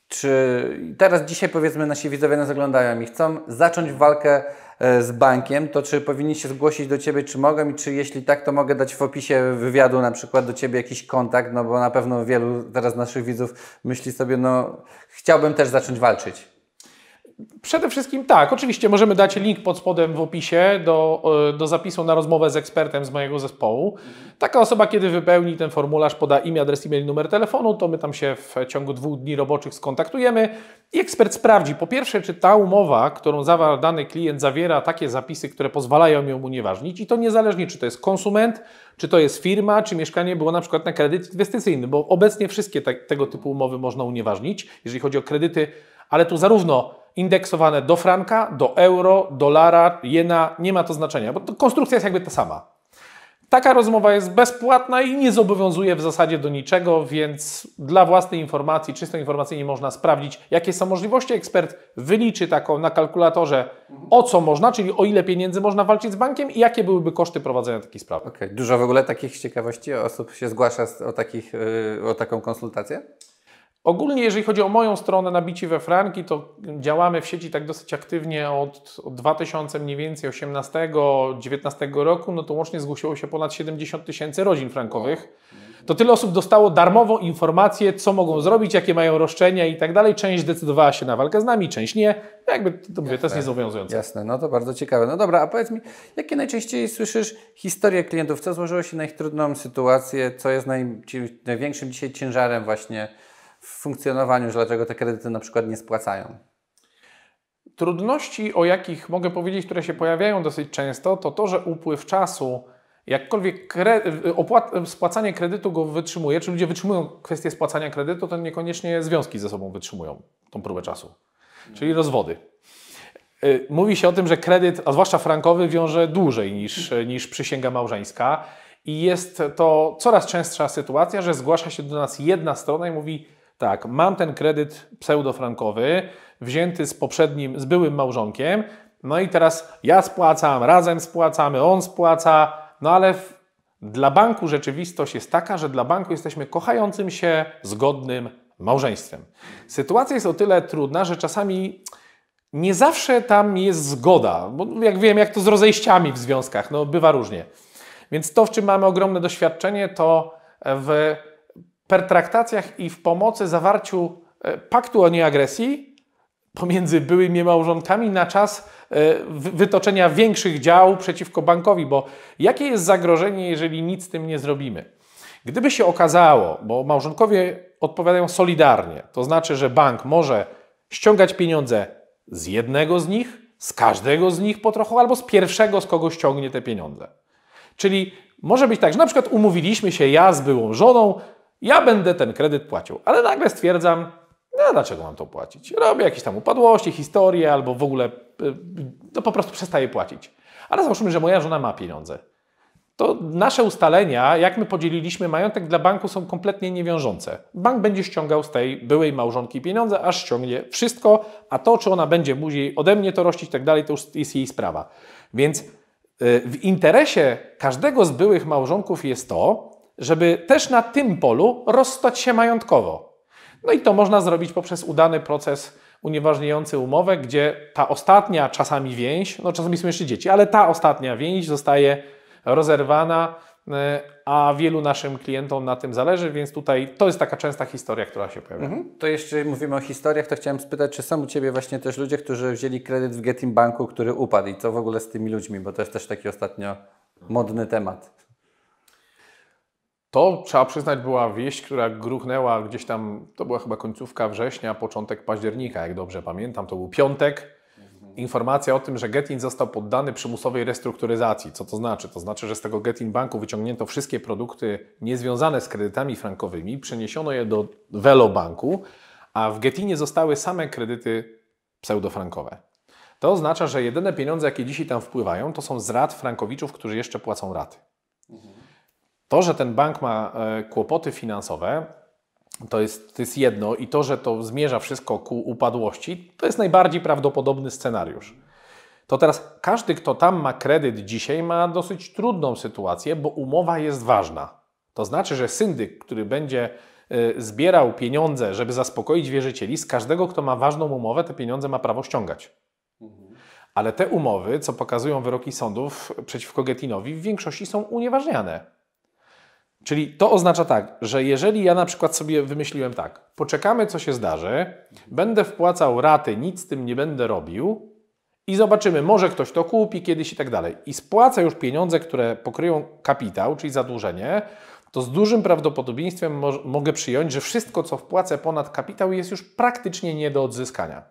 czy teraz dzisiaj powiedzmy nasi widzowie nas oglądają i chcą zacząć walkę E, z bankiem, to czy powinni się zgłosić do Ciebie, czy mogę i czy jeśli tak, to mogę dać w opisie wywiadu na przykład do Ciebie jakiś kontakt, no bo na pewno wielu teraz naszych widzów myśli sobie, no chciałbym też zacząć walczyć. Przede wszystkim tak, oczywiście możemy dać link pod spodem w opisie do, e, do zapisu na rozmowę z ekspertem z mojego zespołu. Taka osoba, kiedy wypełni ten formularz, poda imię, adres e-mail, numer telefonu, to my tam się w ciągu dwóch dni roboczych skontaktujemy i ekspert sprawdzi po pierwsze, czy ta umowa, którą zawarł dany klient, zawiera takie zapisy, które pozwalają ją unieważnić i to niezależnie, czy to jest konsument, czy to jest firma, czy mieszkanie było na przykład na kredyt inwestycyjny, bo obecnie wszystkie te, tego typu umowy można unieważnić, jeżeli chodzi o kredyty, ale tu zarówno indeksowane do franka, do euro, dolara, jena, nie ma to znaczenia, bo to konstrukcja jest jakby ta sama. Taka rozmowa jest bezpłatna i nie zobowiązuje w zasadzie do niczego, więc dla własnej informacji, czysto informacyjnie można sprawdzić, jakie są możliwości. Ekspert wyliczy taką na kalkulatorze, o co można, czyli o ile pieniędzy można walczyć z bankiem i jakie byłyby koszty prowadzenia takiej sprawy. Okay. Dużo w ogóle takich ciekawości osób się zgłasza o, takich, y, o taką konsultację? Ogólnie, jeżeli chodzi o moją stronę nabici we franki, to działamy w sieci tak dosyć aktywnie od, od 2000 mniej więcej 18-19 roku, no to łącznie zgłosiło się ponad 70 tysięcy rodzin frankowych. To tyle osób dostało darmową informację, co mogą zrobić, jakie mają roszczenia i tak dalej. Część decydowała się na walkę z nami, część nie. No jakby to, mówię, to jest niezobowiązujące. Jasne, no to bardzo ciekawe. No dobra, a powiedz mi, jakie najczęściej słyszysz historie klientów? Co złożyło się na ich trudną sytuację? Co jest naj, największym dzisiaj ciężarem właśnie w funkcjonowaniu, że dlaczego te kredyty na przykład nie spłacają? Trudności, o jakich mogę powiedzieć, które się pojawiają dosyć często, to to, że upływ czasu, jakkolwiek kre- spłacanie kredytu go wytrzymuje, czy ludzie wytrzymują kwestię spłacania kredytu, to niekoniecznie związki ze sobą wytrzymują tą próbę czasu, no. czyli rozwody. Y, mówi się o tym, że kredyt, a zwłaszcza frankowy, wiąże dłużej niż, niż przysięga małżeńska. I jest to coraz częstsza sytuacja, że zgłasza się do nas jedna strona i mówi: tak, mam ten kredyt pseudofrankowy, wzięty z poprzednim, z byłym małżonkiem, no i teraz ja spłacam, razem spłacamy, on spłaca, no ale w, dla banku rzeczywistość jest taka, że dla banku jesteśmy kochającym się, zgodnym małżeństwem. Sytuacja jest o tyle trudna, że czasami nie zawsze tam jest zgoda, bo jak wiem, jak to z rozejściami w związkach, no bywa różnie. Więc to, w czym mamy ogromne doświadczenie, to w pertraktacjach i w pomocy zawarciu e, paktu o nieagresji pomiędzy byłymi małżonkami na czas e, wytoczenia większych dział przeciwko bankowi, bo jakie jest zagrożenie, jeżeli nic z tym nie zrobimy? Gdyby się okazało, bo małżonkowie odpowiadają solidarnie, to znaczy, że bank może ściągać pieniądze z jednego z nich, z każdego z nich po trochu, albo z pierwszego, z kogo ściągnie te pieniądze. Czyli może być tak, że na przykład umówiliśmy się ja z byłą żoną, ja będę ten kredyt płacił, ale nagle stwierdzam, no dlaczego mam to płacić? Robię jakieś tam upadłości, historie albo w ogóle y, no po prostu przestaję płacić. Ale załóżmy, że moja żona ma pieniądze. To nasze ustalenia, jak my podzieliliśmy majątek dla banku są kompletnie niewiążące. Bank będzie ściągał z tej byłej małżonki pieniądze, aż ściągnie wszystko, a to, czy ona będzie później ode mnie to rościć i tak dalej, to już jest jej sprawa. Więc y, w interesie każdego z byłych małżonków jest to, żeby też na tym polu rozstać się majątkowo. No i to można zrobić poprzez udany proces unieważniający umowę, gdzie ta ostatnia czasami więź, no czasami są jeszcze dzieci, ale ta ostatnia więź zostaje rozerwana, e, a wielu naszym klientom na tym zależy, więc tutaj to jest taka częsta historia, która się pojawia. Mhm. To jeszcze mówimy o historiach, to chciałem spytać, czy są u Ciebie właśnie też ludzie, którzy wzięli kredyt w Getim Banku, który upadł i co w ogóle z tymi ludźmi, bo to jest też taki ostatnio modny temat. To trzeba przyznać była wieść, która gruchnęła gdzieś tam, to była chyba końcówka września, początek października, jak dobrze pamiętam, to był piątek. Informacja o tym, że Getin został poddany przymusowej restrukturyzacji. Co to znaczy? To znaczy, że z tego Getin Banku wyciągnięto wszystkie produkty niezwiązane z kredytami frankowymi, przeniesiono je do Velobanku, a w Getinie zostały same kredyty pseudofrankowe. To oznacza, że jedyne pieniądze, jakie dzisiaj tam wpływają, to są z rat frankowiczów, którzy jeszcze płacą raty. Mhm. To, że ten bank ma e, kłopoty finansowe, to jest, to jest jedno, i to, że to zmierza wszystko ku upadłości, to jest najbardziej prawdopodobny scenariusz. To teraz każdy, kto tam ma kredyt dzisiaj, ma dosyć trudną sytuację, bo umowa jest ważna. To znaczy, że syndyk, który będzie e, zbierał pieniądze, żeby zaspokoić wierzycieli, z każdego, kto ma ważną umowę, te pieniądze ma prawo ściągać. Mhm. Ale te umowy, co pokazują wyroki sądów przeciwko Getinowi, w większości są unieważniane. Czyli to oznacza tak, że jeżeli ja na przykład sobie wymyśliłem tak, poczekamy co się zdarzy, będę wpłacał raty, nic z tym nie będę robił i zobaczymy, może ktoś to kupi kiedyś i tak dalej. I spłacę już pieniądze, które pokryją kapitał, czyli zadłużenie, to z dużym prawdopodobieństwem mo mogę przyjąć, że wszystko co wpłacę ponad kapitał jest już praktycznie nie do odzyskania.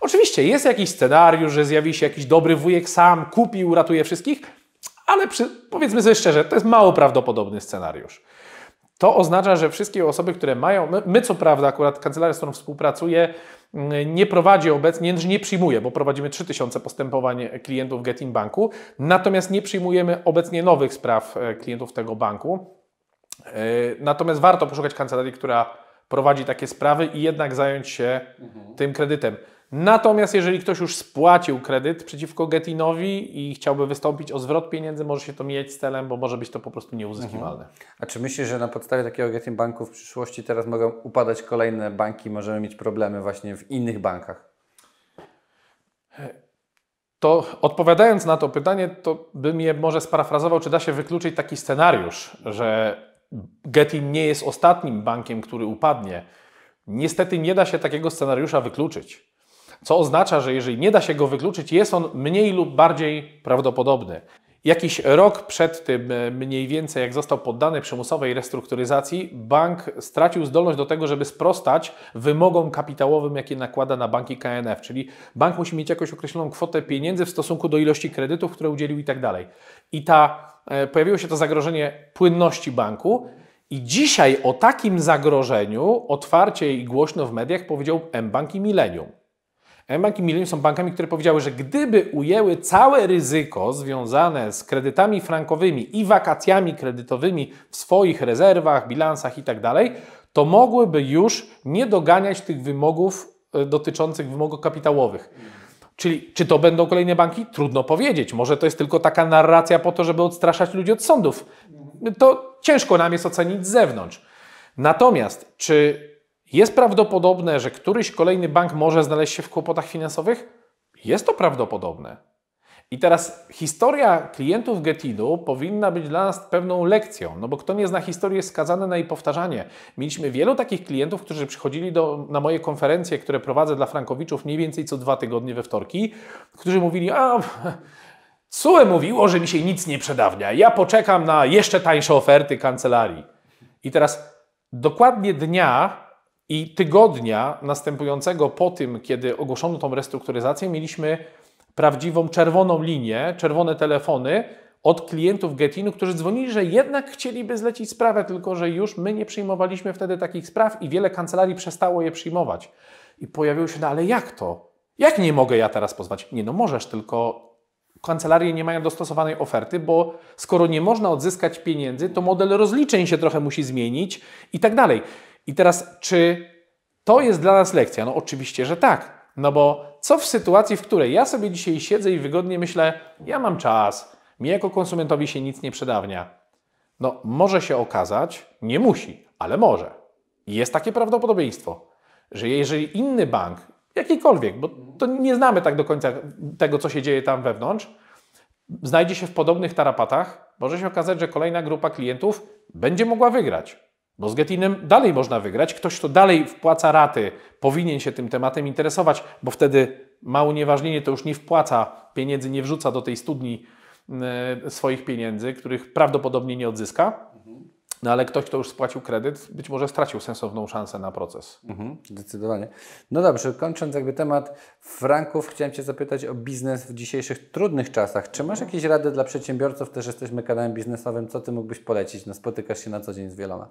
Oczywiście jest jakiś scenariusz, że zjawi się jakiś dobry wujek sam, kupi, uratuje wszystkich, ale przy, powiedzmy sobie szczerze, to jest mało prawdopodobny scenariusz. To oznacza, że wszystkie osoby, które mają, my, my co prawda akurat kancelaria, z którą współpracuję, mm, nie prowadzi obecnie, znaczy nie przyjmuje, bo prowadzimy 3000 postępowań e, klientów Getin Banku, natomiast nie przyjmujemy obecnie nowych spraw e, klientów tego banku. E, natomiast warto poszukać kancelarii, która prowadzi takie sprawy i jednak zająć się mhm. tym kredytem. Natomiast jeżeli ktoś już spłacił kredyt przeciwko Getinowi i chciałby wystąpić o zwrot pieniędzy, może się to mijać z celem, bo może być to po prostu nieuzyskiwalne. Mhm. A czy myślisz, że na podstawie takiego Getin Banku w przyszłości teraz mogą upadać kolejne banki, możemy mieć problemy właśnie w innych bankach? To odpowiadając na to pytanie, to bym je może sparafrazował, czy da się wykluczyć taki scenariusz, że Getin nie jest ostatnim bankiem, który upadnie. Niestety nie da się takiego scenariusza wykluczyć co oznacza, że jeżeli nie da się go wykluczyć, jest on mniej lub bardziej prawdopodobny. Jakiś rok przed tym, e, mniej więcej jak został poddany przymusowej restrukturyzacji, bank stracił zdolność do tego, żeby sprostać wymogom kapitałowym, jakie nakłada na banki KNF, czyli bank musi mieć jakąś określoną kwotę pieniędzy w stosunku do ilości kredytów, które udzielił i tak dalej. I ta, e, pojawiło się to zagrożenie płynności banku. I dzisiaj o takim zagrożeniu otwarcie i głośno w mediach powiedział M-Bank i Millennium. E, banki bank i Millennium są bankami, które powiedziały, że gdyby ujęły całe ryzyko związane z kredytami frankowymi i wakacjami kredytowymi w swoich rezerwach, bilansach itd., tak to mogłyby już nie doganiać tych wymogów e, dotyczących wymogów kapitałowych. Czyli czy to będą kolejne banki? Trudno powiedzieć. Może to jest tylko taka narracja po to, żeby odstraszać ludzi od sądów. To ciężko nam jest ocenić z zewnątrz. Natomiast czy jest prawdopodobne, że któryś kolejny bank może znaleźć się w kłopotach finansowych? Jest to prawdopodobne. I teraz historia klientów Getidu powinna być dla nas pewną lekcją, no bo kto nie zna historii jest skazany na jej powtarzanie. Mieliśmy wielu takich klientów, którzy przychodzili do, na moje konferencje, które prowadzę dla frankowiczów mniej więcej co dwa tygodnie we wtorki, którzy mówili, a CUE mówiło, że mi się nic nie przedawnia, ja poczekam na jeszcze tańsze oferty kancelarii. I teraz dokładnie dnia, i tygodnia następującego po tym, kiedy ogłoszono tą restrukturyzację, mieliśmy prawdziwą czerwoną linię, czerwone telefony od klientów Getinu, którzy dzwonili, że jednak chcieliby zlecić sprawę, tylko że już my nie przyjmowaliśmy wtedy takich spraw i wiele kancelarii przestało je przyjmować. I pojawiło się, no ale jak to? Jak nie mogę ja teraz pozwać? Nie, no możesz, tylko kancelarie nie mają dostosowanej oferty, bo skoro nie można odzyskać pieniędzy, to model rozliczeń się trochę musi zmienić i tak dalej. I teraz, czy to jest dla nas lekcja? No oczywiście, że tak. No bo co w sytuacji, w której ja sobie dzisiaj siedzę i wygodnie myślę, ja mam czas, mi jako konsumentowi się nic nie przedawnia. No może się okazać, nie musi, ale może. Jest takie prawdopodobieństwo, że jeżeli inny bank, jakikolwiek, bo to nie znamy tak do końca tego, co się dzieje tam wewnątrz, znajdzie się w podobnych tarapatach, może się okazać, że kolejna grupa klientów będzie mogła wygrać. Bo z Getinem dalej można wygrać. Ktoś, kto dalej wpłaca raty, powinien się tym tematem interesować, bo wtedy ma unieważnienie, to już nie wpłaca pieniędzy, nie wrzuca do tej studni e, swoich pieniędzy, których prawdopodobnie nie odzyska. Mhm. No ale ktoś, kto już spłacił kredyt, być może stracił sensowną szansę na proces. Mhm, zdecydowanie. No dobrze, kończąc jakby temat franków, chciałem Cię zapytać o biznes w dzisiejszych trudnych czasach. Czy masz mhm. jakieś rady dla przedsiębiorców? Też jesteśmy kanałem biznesowym. Co Ty mógłbyś polecić? No spotykasz się na co dzień z wieloma.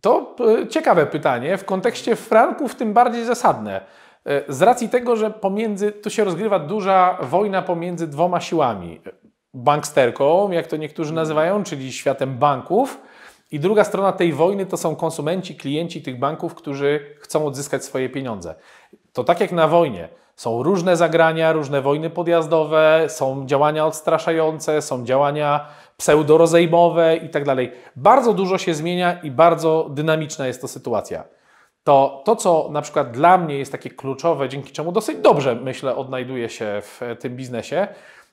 To e, ciekawe pytanie. W kontekście franków tym bardziej zasadne. E, z racji tego, że pomiędzy, tu się rozgrywa duża wojna pomiędzy dwoma siłami banksterką, jak to niektórzy mhm. nazywają, czyli światem banków. I druga strona tej wojny to są konsumenci, klienci tych banków, którzy chcą odzyskać swoje pieniądze. To tak jak na wojnie. Są różne zagrania, różne wojny podjazdowe, są działania odstraszające, są działania pseudorozejmowe i tak dalej. Bardzo dużo się zmienia i bardzo dynamiczna jest to sytuacja. To, to, co na przykład dla mnie jest takie kluczowe, dzięki czemu dosyć dobrze, myślę, odnajduję się w e, tym biznesie,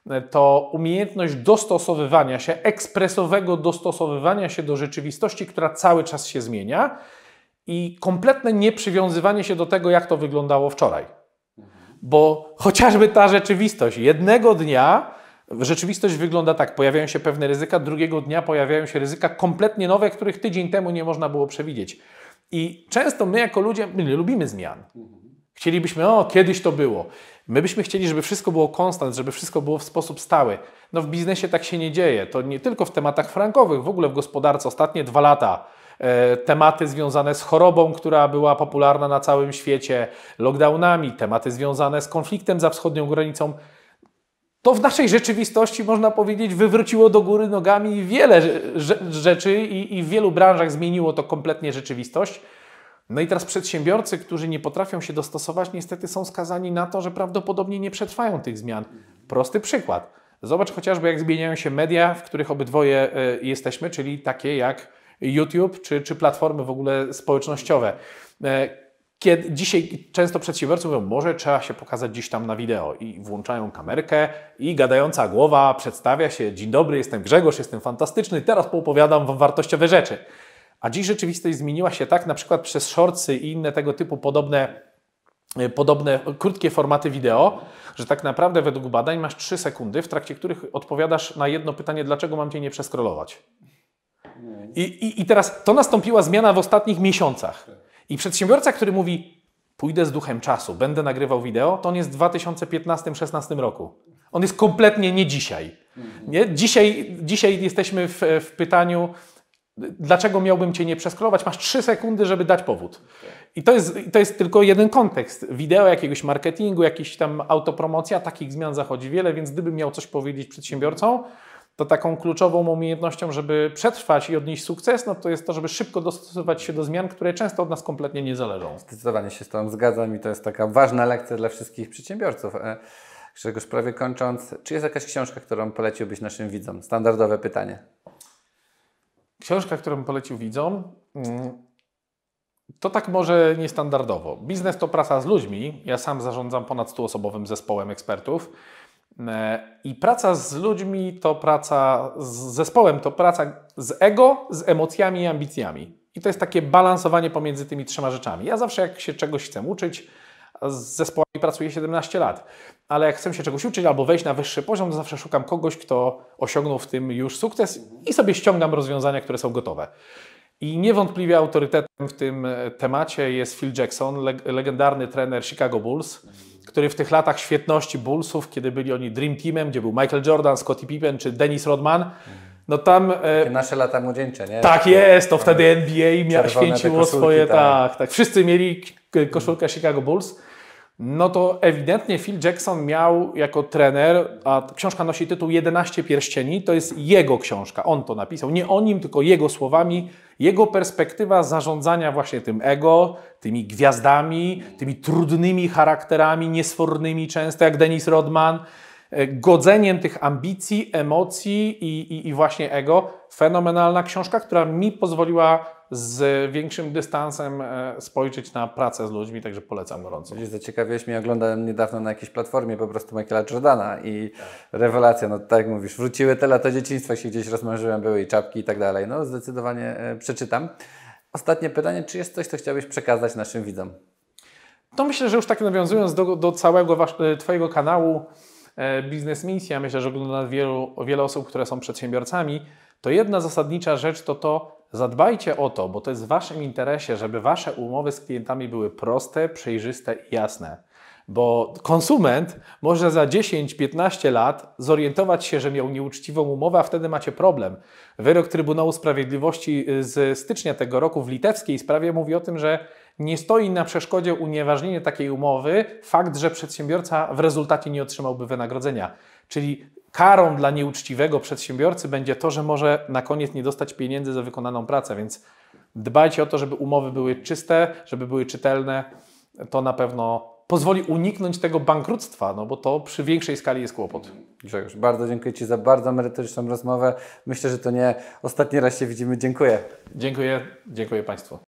E, to umiejętność dostosowywania się, ekspresowego dostosowywania się do rzeczywistości, która cały czas się zmienia i kompletne nieprzywiązywanie się do tego, jak to wyglądało wczoraj. Mhm. Bo chociażby ta rzeczywistość, jednego dnia rzeczywistość wygląda tak, pojawiają się pewne ryzyka, drugiego dnia pojawiają się ryzyka kompletnie nowe, których tydzień temu nie można było przewidzieć. I często my jako ludzie, my lubimy zmian. Mhm. Chcielibyśmy, o, kiedyś to było. My byśmy chcieli, żeby wszystko było konstant, żeby wszystko było w sposób stały. No w biznesie tak się nie dzieje. To nie tylko w tematach frankowych, w ogóle w gospodarce. Ostatnie dwa lata e, tematy związane z chorobą, która była popularna na całym świecie, lockdownami, tematy związane z konfliktem za wschodnią granicą. To w naszej rzeczywistości, można powiedzieć, wywróciło do góry nogami wiele rzeczy i, i w wielu branżach zmieniło to kompletnie rzeczywistość. No i teraz przedsiębiorcy, którzy nie potrafią się dostosować, niestety są skazani na to, że prawdopodobnie nie przetrwają tych zmian. Prosty przykład. Zobacz chociażby, jak zmieniają się media, w których obydwoje e, jesteśmy, czyli takie jak YouTube czy, czy platformy w ogóle społecznościowe. E, Kiedy, dzisiaj często przedsiębiorcy mówią, może trzeba się pokazać gdzieś tam na wideo i włączają kamerkę i gadająca głowa przedstawia się, dzień dobry, jestem Grzegorz, jestem fantastyczny, teraz poopowiadam Wam wartościowe rzeczy. A dziś rzeczywistość zmieniła się tak, na przykład przez shortsy i inne tego typu podobne, e, podobne e, krótkie formaty wideo, że tak naprawdę według badań masz 3 sekundy, w trakcie których odpowiadasz na jedno pytanie, dlaczego mam Cię nie przeskrolować. I, i, I teraz to nastąpiła zmiana w ostatnich miesiącach. I przedsiębiorca, który mówi, pójdę z duchem czasu, będę nagrywał wideo, to on jest w 2015-16 roku. On jest kompletnie nie dzisiaj. Nie? Dzisiaj, dzisiaj jesteśmy w, w pytaniu, Dlaczego miałbym cię nie przeskrolować? Masz 3 sekundy, żeby dać powód. I to jest, to jest tylko jeden kontekst. Wideo jakiegoś marketingu, jakiś tam autopromocja, takich zmian zachodzi wiele, więc gdybym miał coś powiedzieć przedsiębiorcom, to taką kluczową umiejętnością, żeby przetrwać i odnieść sukces, no to jest to, żeby szybko dostosować się do zmian, które często od nas kompletnie nie zależą. Zdecydowanie się z tym zgadzam i to jest taka ważna lekcja dla wszystkich przedsiębiorców. Grzegorz, prawie kończąc, czy jest jakaś książka, którą poleciłbyś naszym widzom? Standardowe pytanie. Książka, którą polecił widzom, mm, to tak może niestandardowo. Biznes to praca z ludźmi. Ja sam zarządzam ponad 100-osobowym zespołem ekspertów. E, I praca z ludźmi to praca z zespołem, to praca z ego, z emocjami i ambicjami. I to jest takie balansowanie pomiędzy tymi trzema rzeczami. Ja zawsze, jak się czegoś chcę uczyć, z zespołami pracuję 17 lat. Ale jak chcę się czegoś uczyć albo wejść na wyższy poziom, to zawsze szukam kogoś, kto osiągnął w tym już sukces i sobie ściągam rozwiązania, które są gotowe. I niewątpliwie autorytetem w tym e, temacie jest Phil Jackson, leg legendarny trener Chicago Bulls, który w tych latach świetności Bullsów, kiedy byli oni Dream Teamem, gdzie był Michael Jordan, Scottie Pippen czy Dennis Rodman, no tam... E, Takie nasze lata młodzieńcze, nie? Tak jest, to wtedy e, NBA mia, święciło swoje... Tak. tak, tak. Wszyscy mieli koszulkę Chicago Bulls no to ewidentnie Phil Jackson miał jako trener, a książka nosi tytuł 11 pierścieni, to jest jego książka, on to napisał, nie o nim, tylko jego słowami, jego perspektywa zarządzania właśnie tym ego, tymi gwiazdami, tymi trudnymi charakterami, niesfornymi często, jak Dennis Rodman, e, godzeniem tych ambicji, emocji i, i, i właśnie ego. Fenomenalna książka, która mi pozwoliła z większym dystansem e, spojrzeć na pracę z ludźmi, także polecam gorąco. Zaciekawiłeś mnie, oglądałem niedawno na jakiejś platformie po prostu Michaela Jordana i rewelacja, no tak jak mówisz, wróciły te lata dzieciństwa, się gdzieś rozmnożyłem, były i czapki i tak dalej, no zdecydowanie e, przeczytam. Ostatnie pytanie, czy jest coś, co chciałbyś przekazać naszym widzom? To myślę, że już tak nawiązując do, do całego wasz, e, Twojego kanału e, Biznes Misja, myślę, że ogląda wielu, wiele osób, które są przedsiębiorcami, to jedna zasadnicza rzecz to to, zadbajcie o to, bo to jest w Waszym interesie, żeby Wasze umowy z klientami były proste, przejrzyste i jasne. Bo konsument może za 10-15 lat zorientować się, że miał nieuczciwą umowę, a wtedy macie problem. Wyrok Trybunału Sprawiedliwości y, z stycznia tego roku w litewskiej sprawie mówi o tym, że nie stoi na przeszkodzie unieważnienie takiej umowy fakt, że przedsiębiorca w rezultacie nie otrzymałby wynagrodzenia. Czyli karą dla nieuczciwego przedsiębiorcy będzie to, że może na koniec nie dostać pieniędzy za wykonaną pracę, więc dbajcie o to, żeby umowy były czyste, żeby były czytelne. To na pewno pozwoli uniknąć tego bankructwa, no bo to przy większej skali jest kłopot. Grzegorz, bardzo dziękuję Ci za bardzo merytoryczną rozmowę. Myślę, że to nie ostatni raz się widzimy. Dziękuję. Dziękuję, dziękuję Państwu.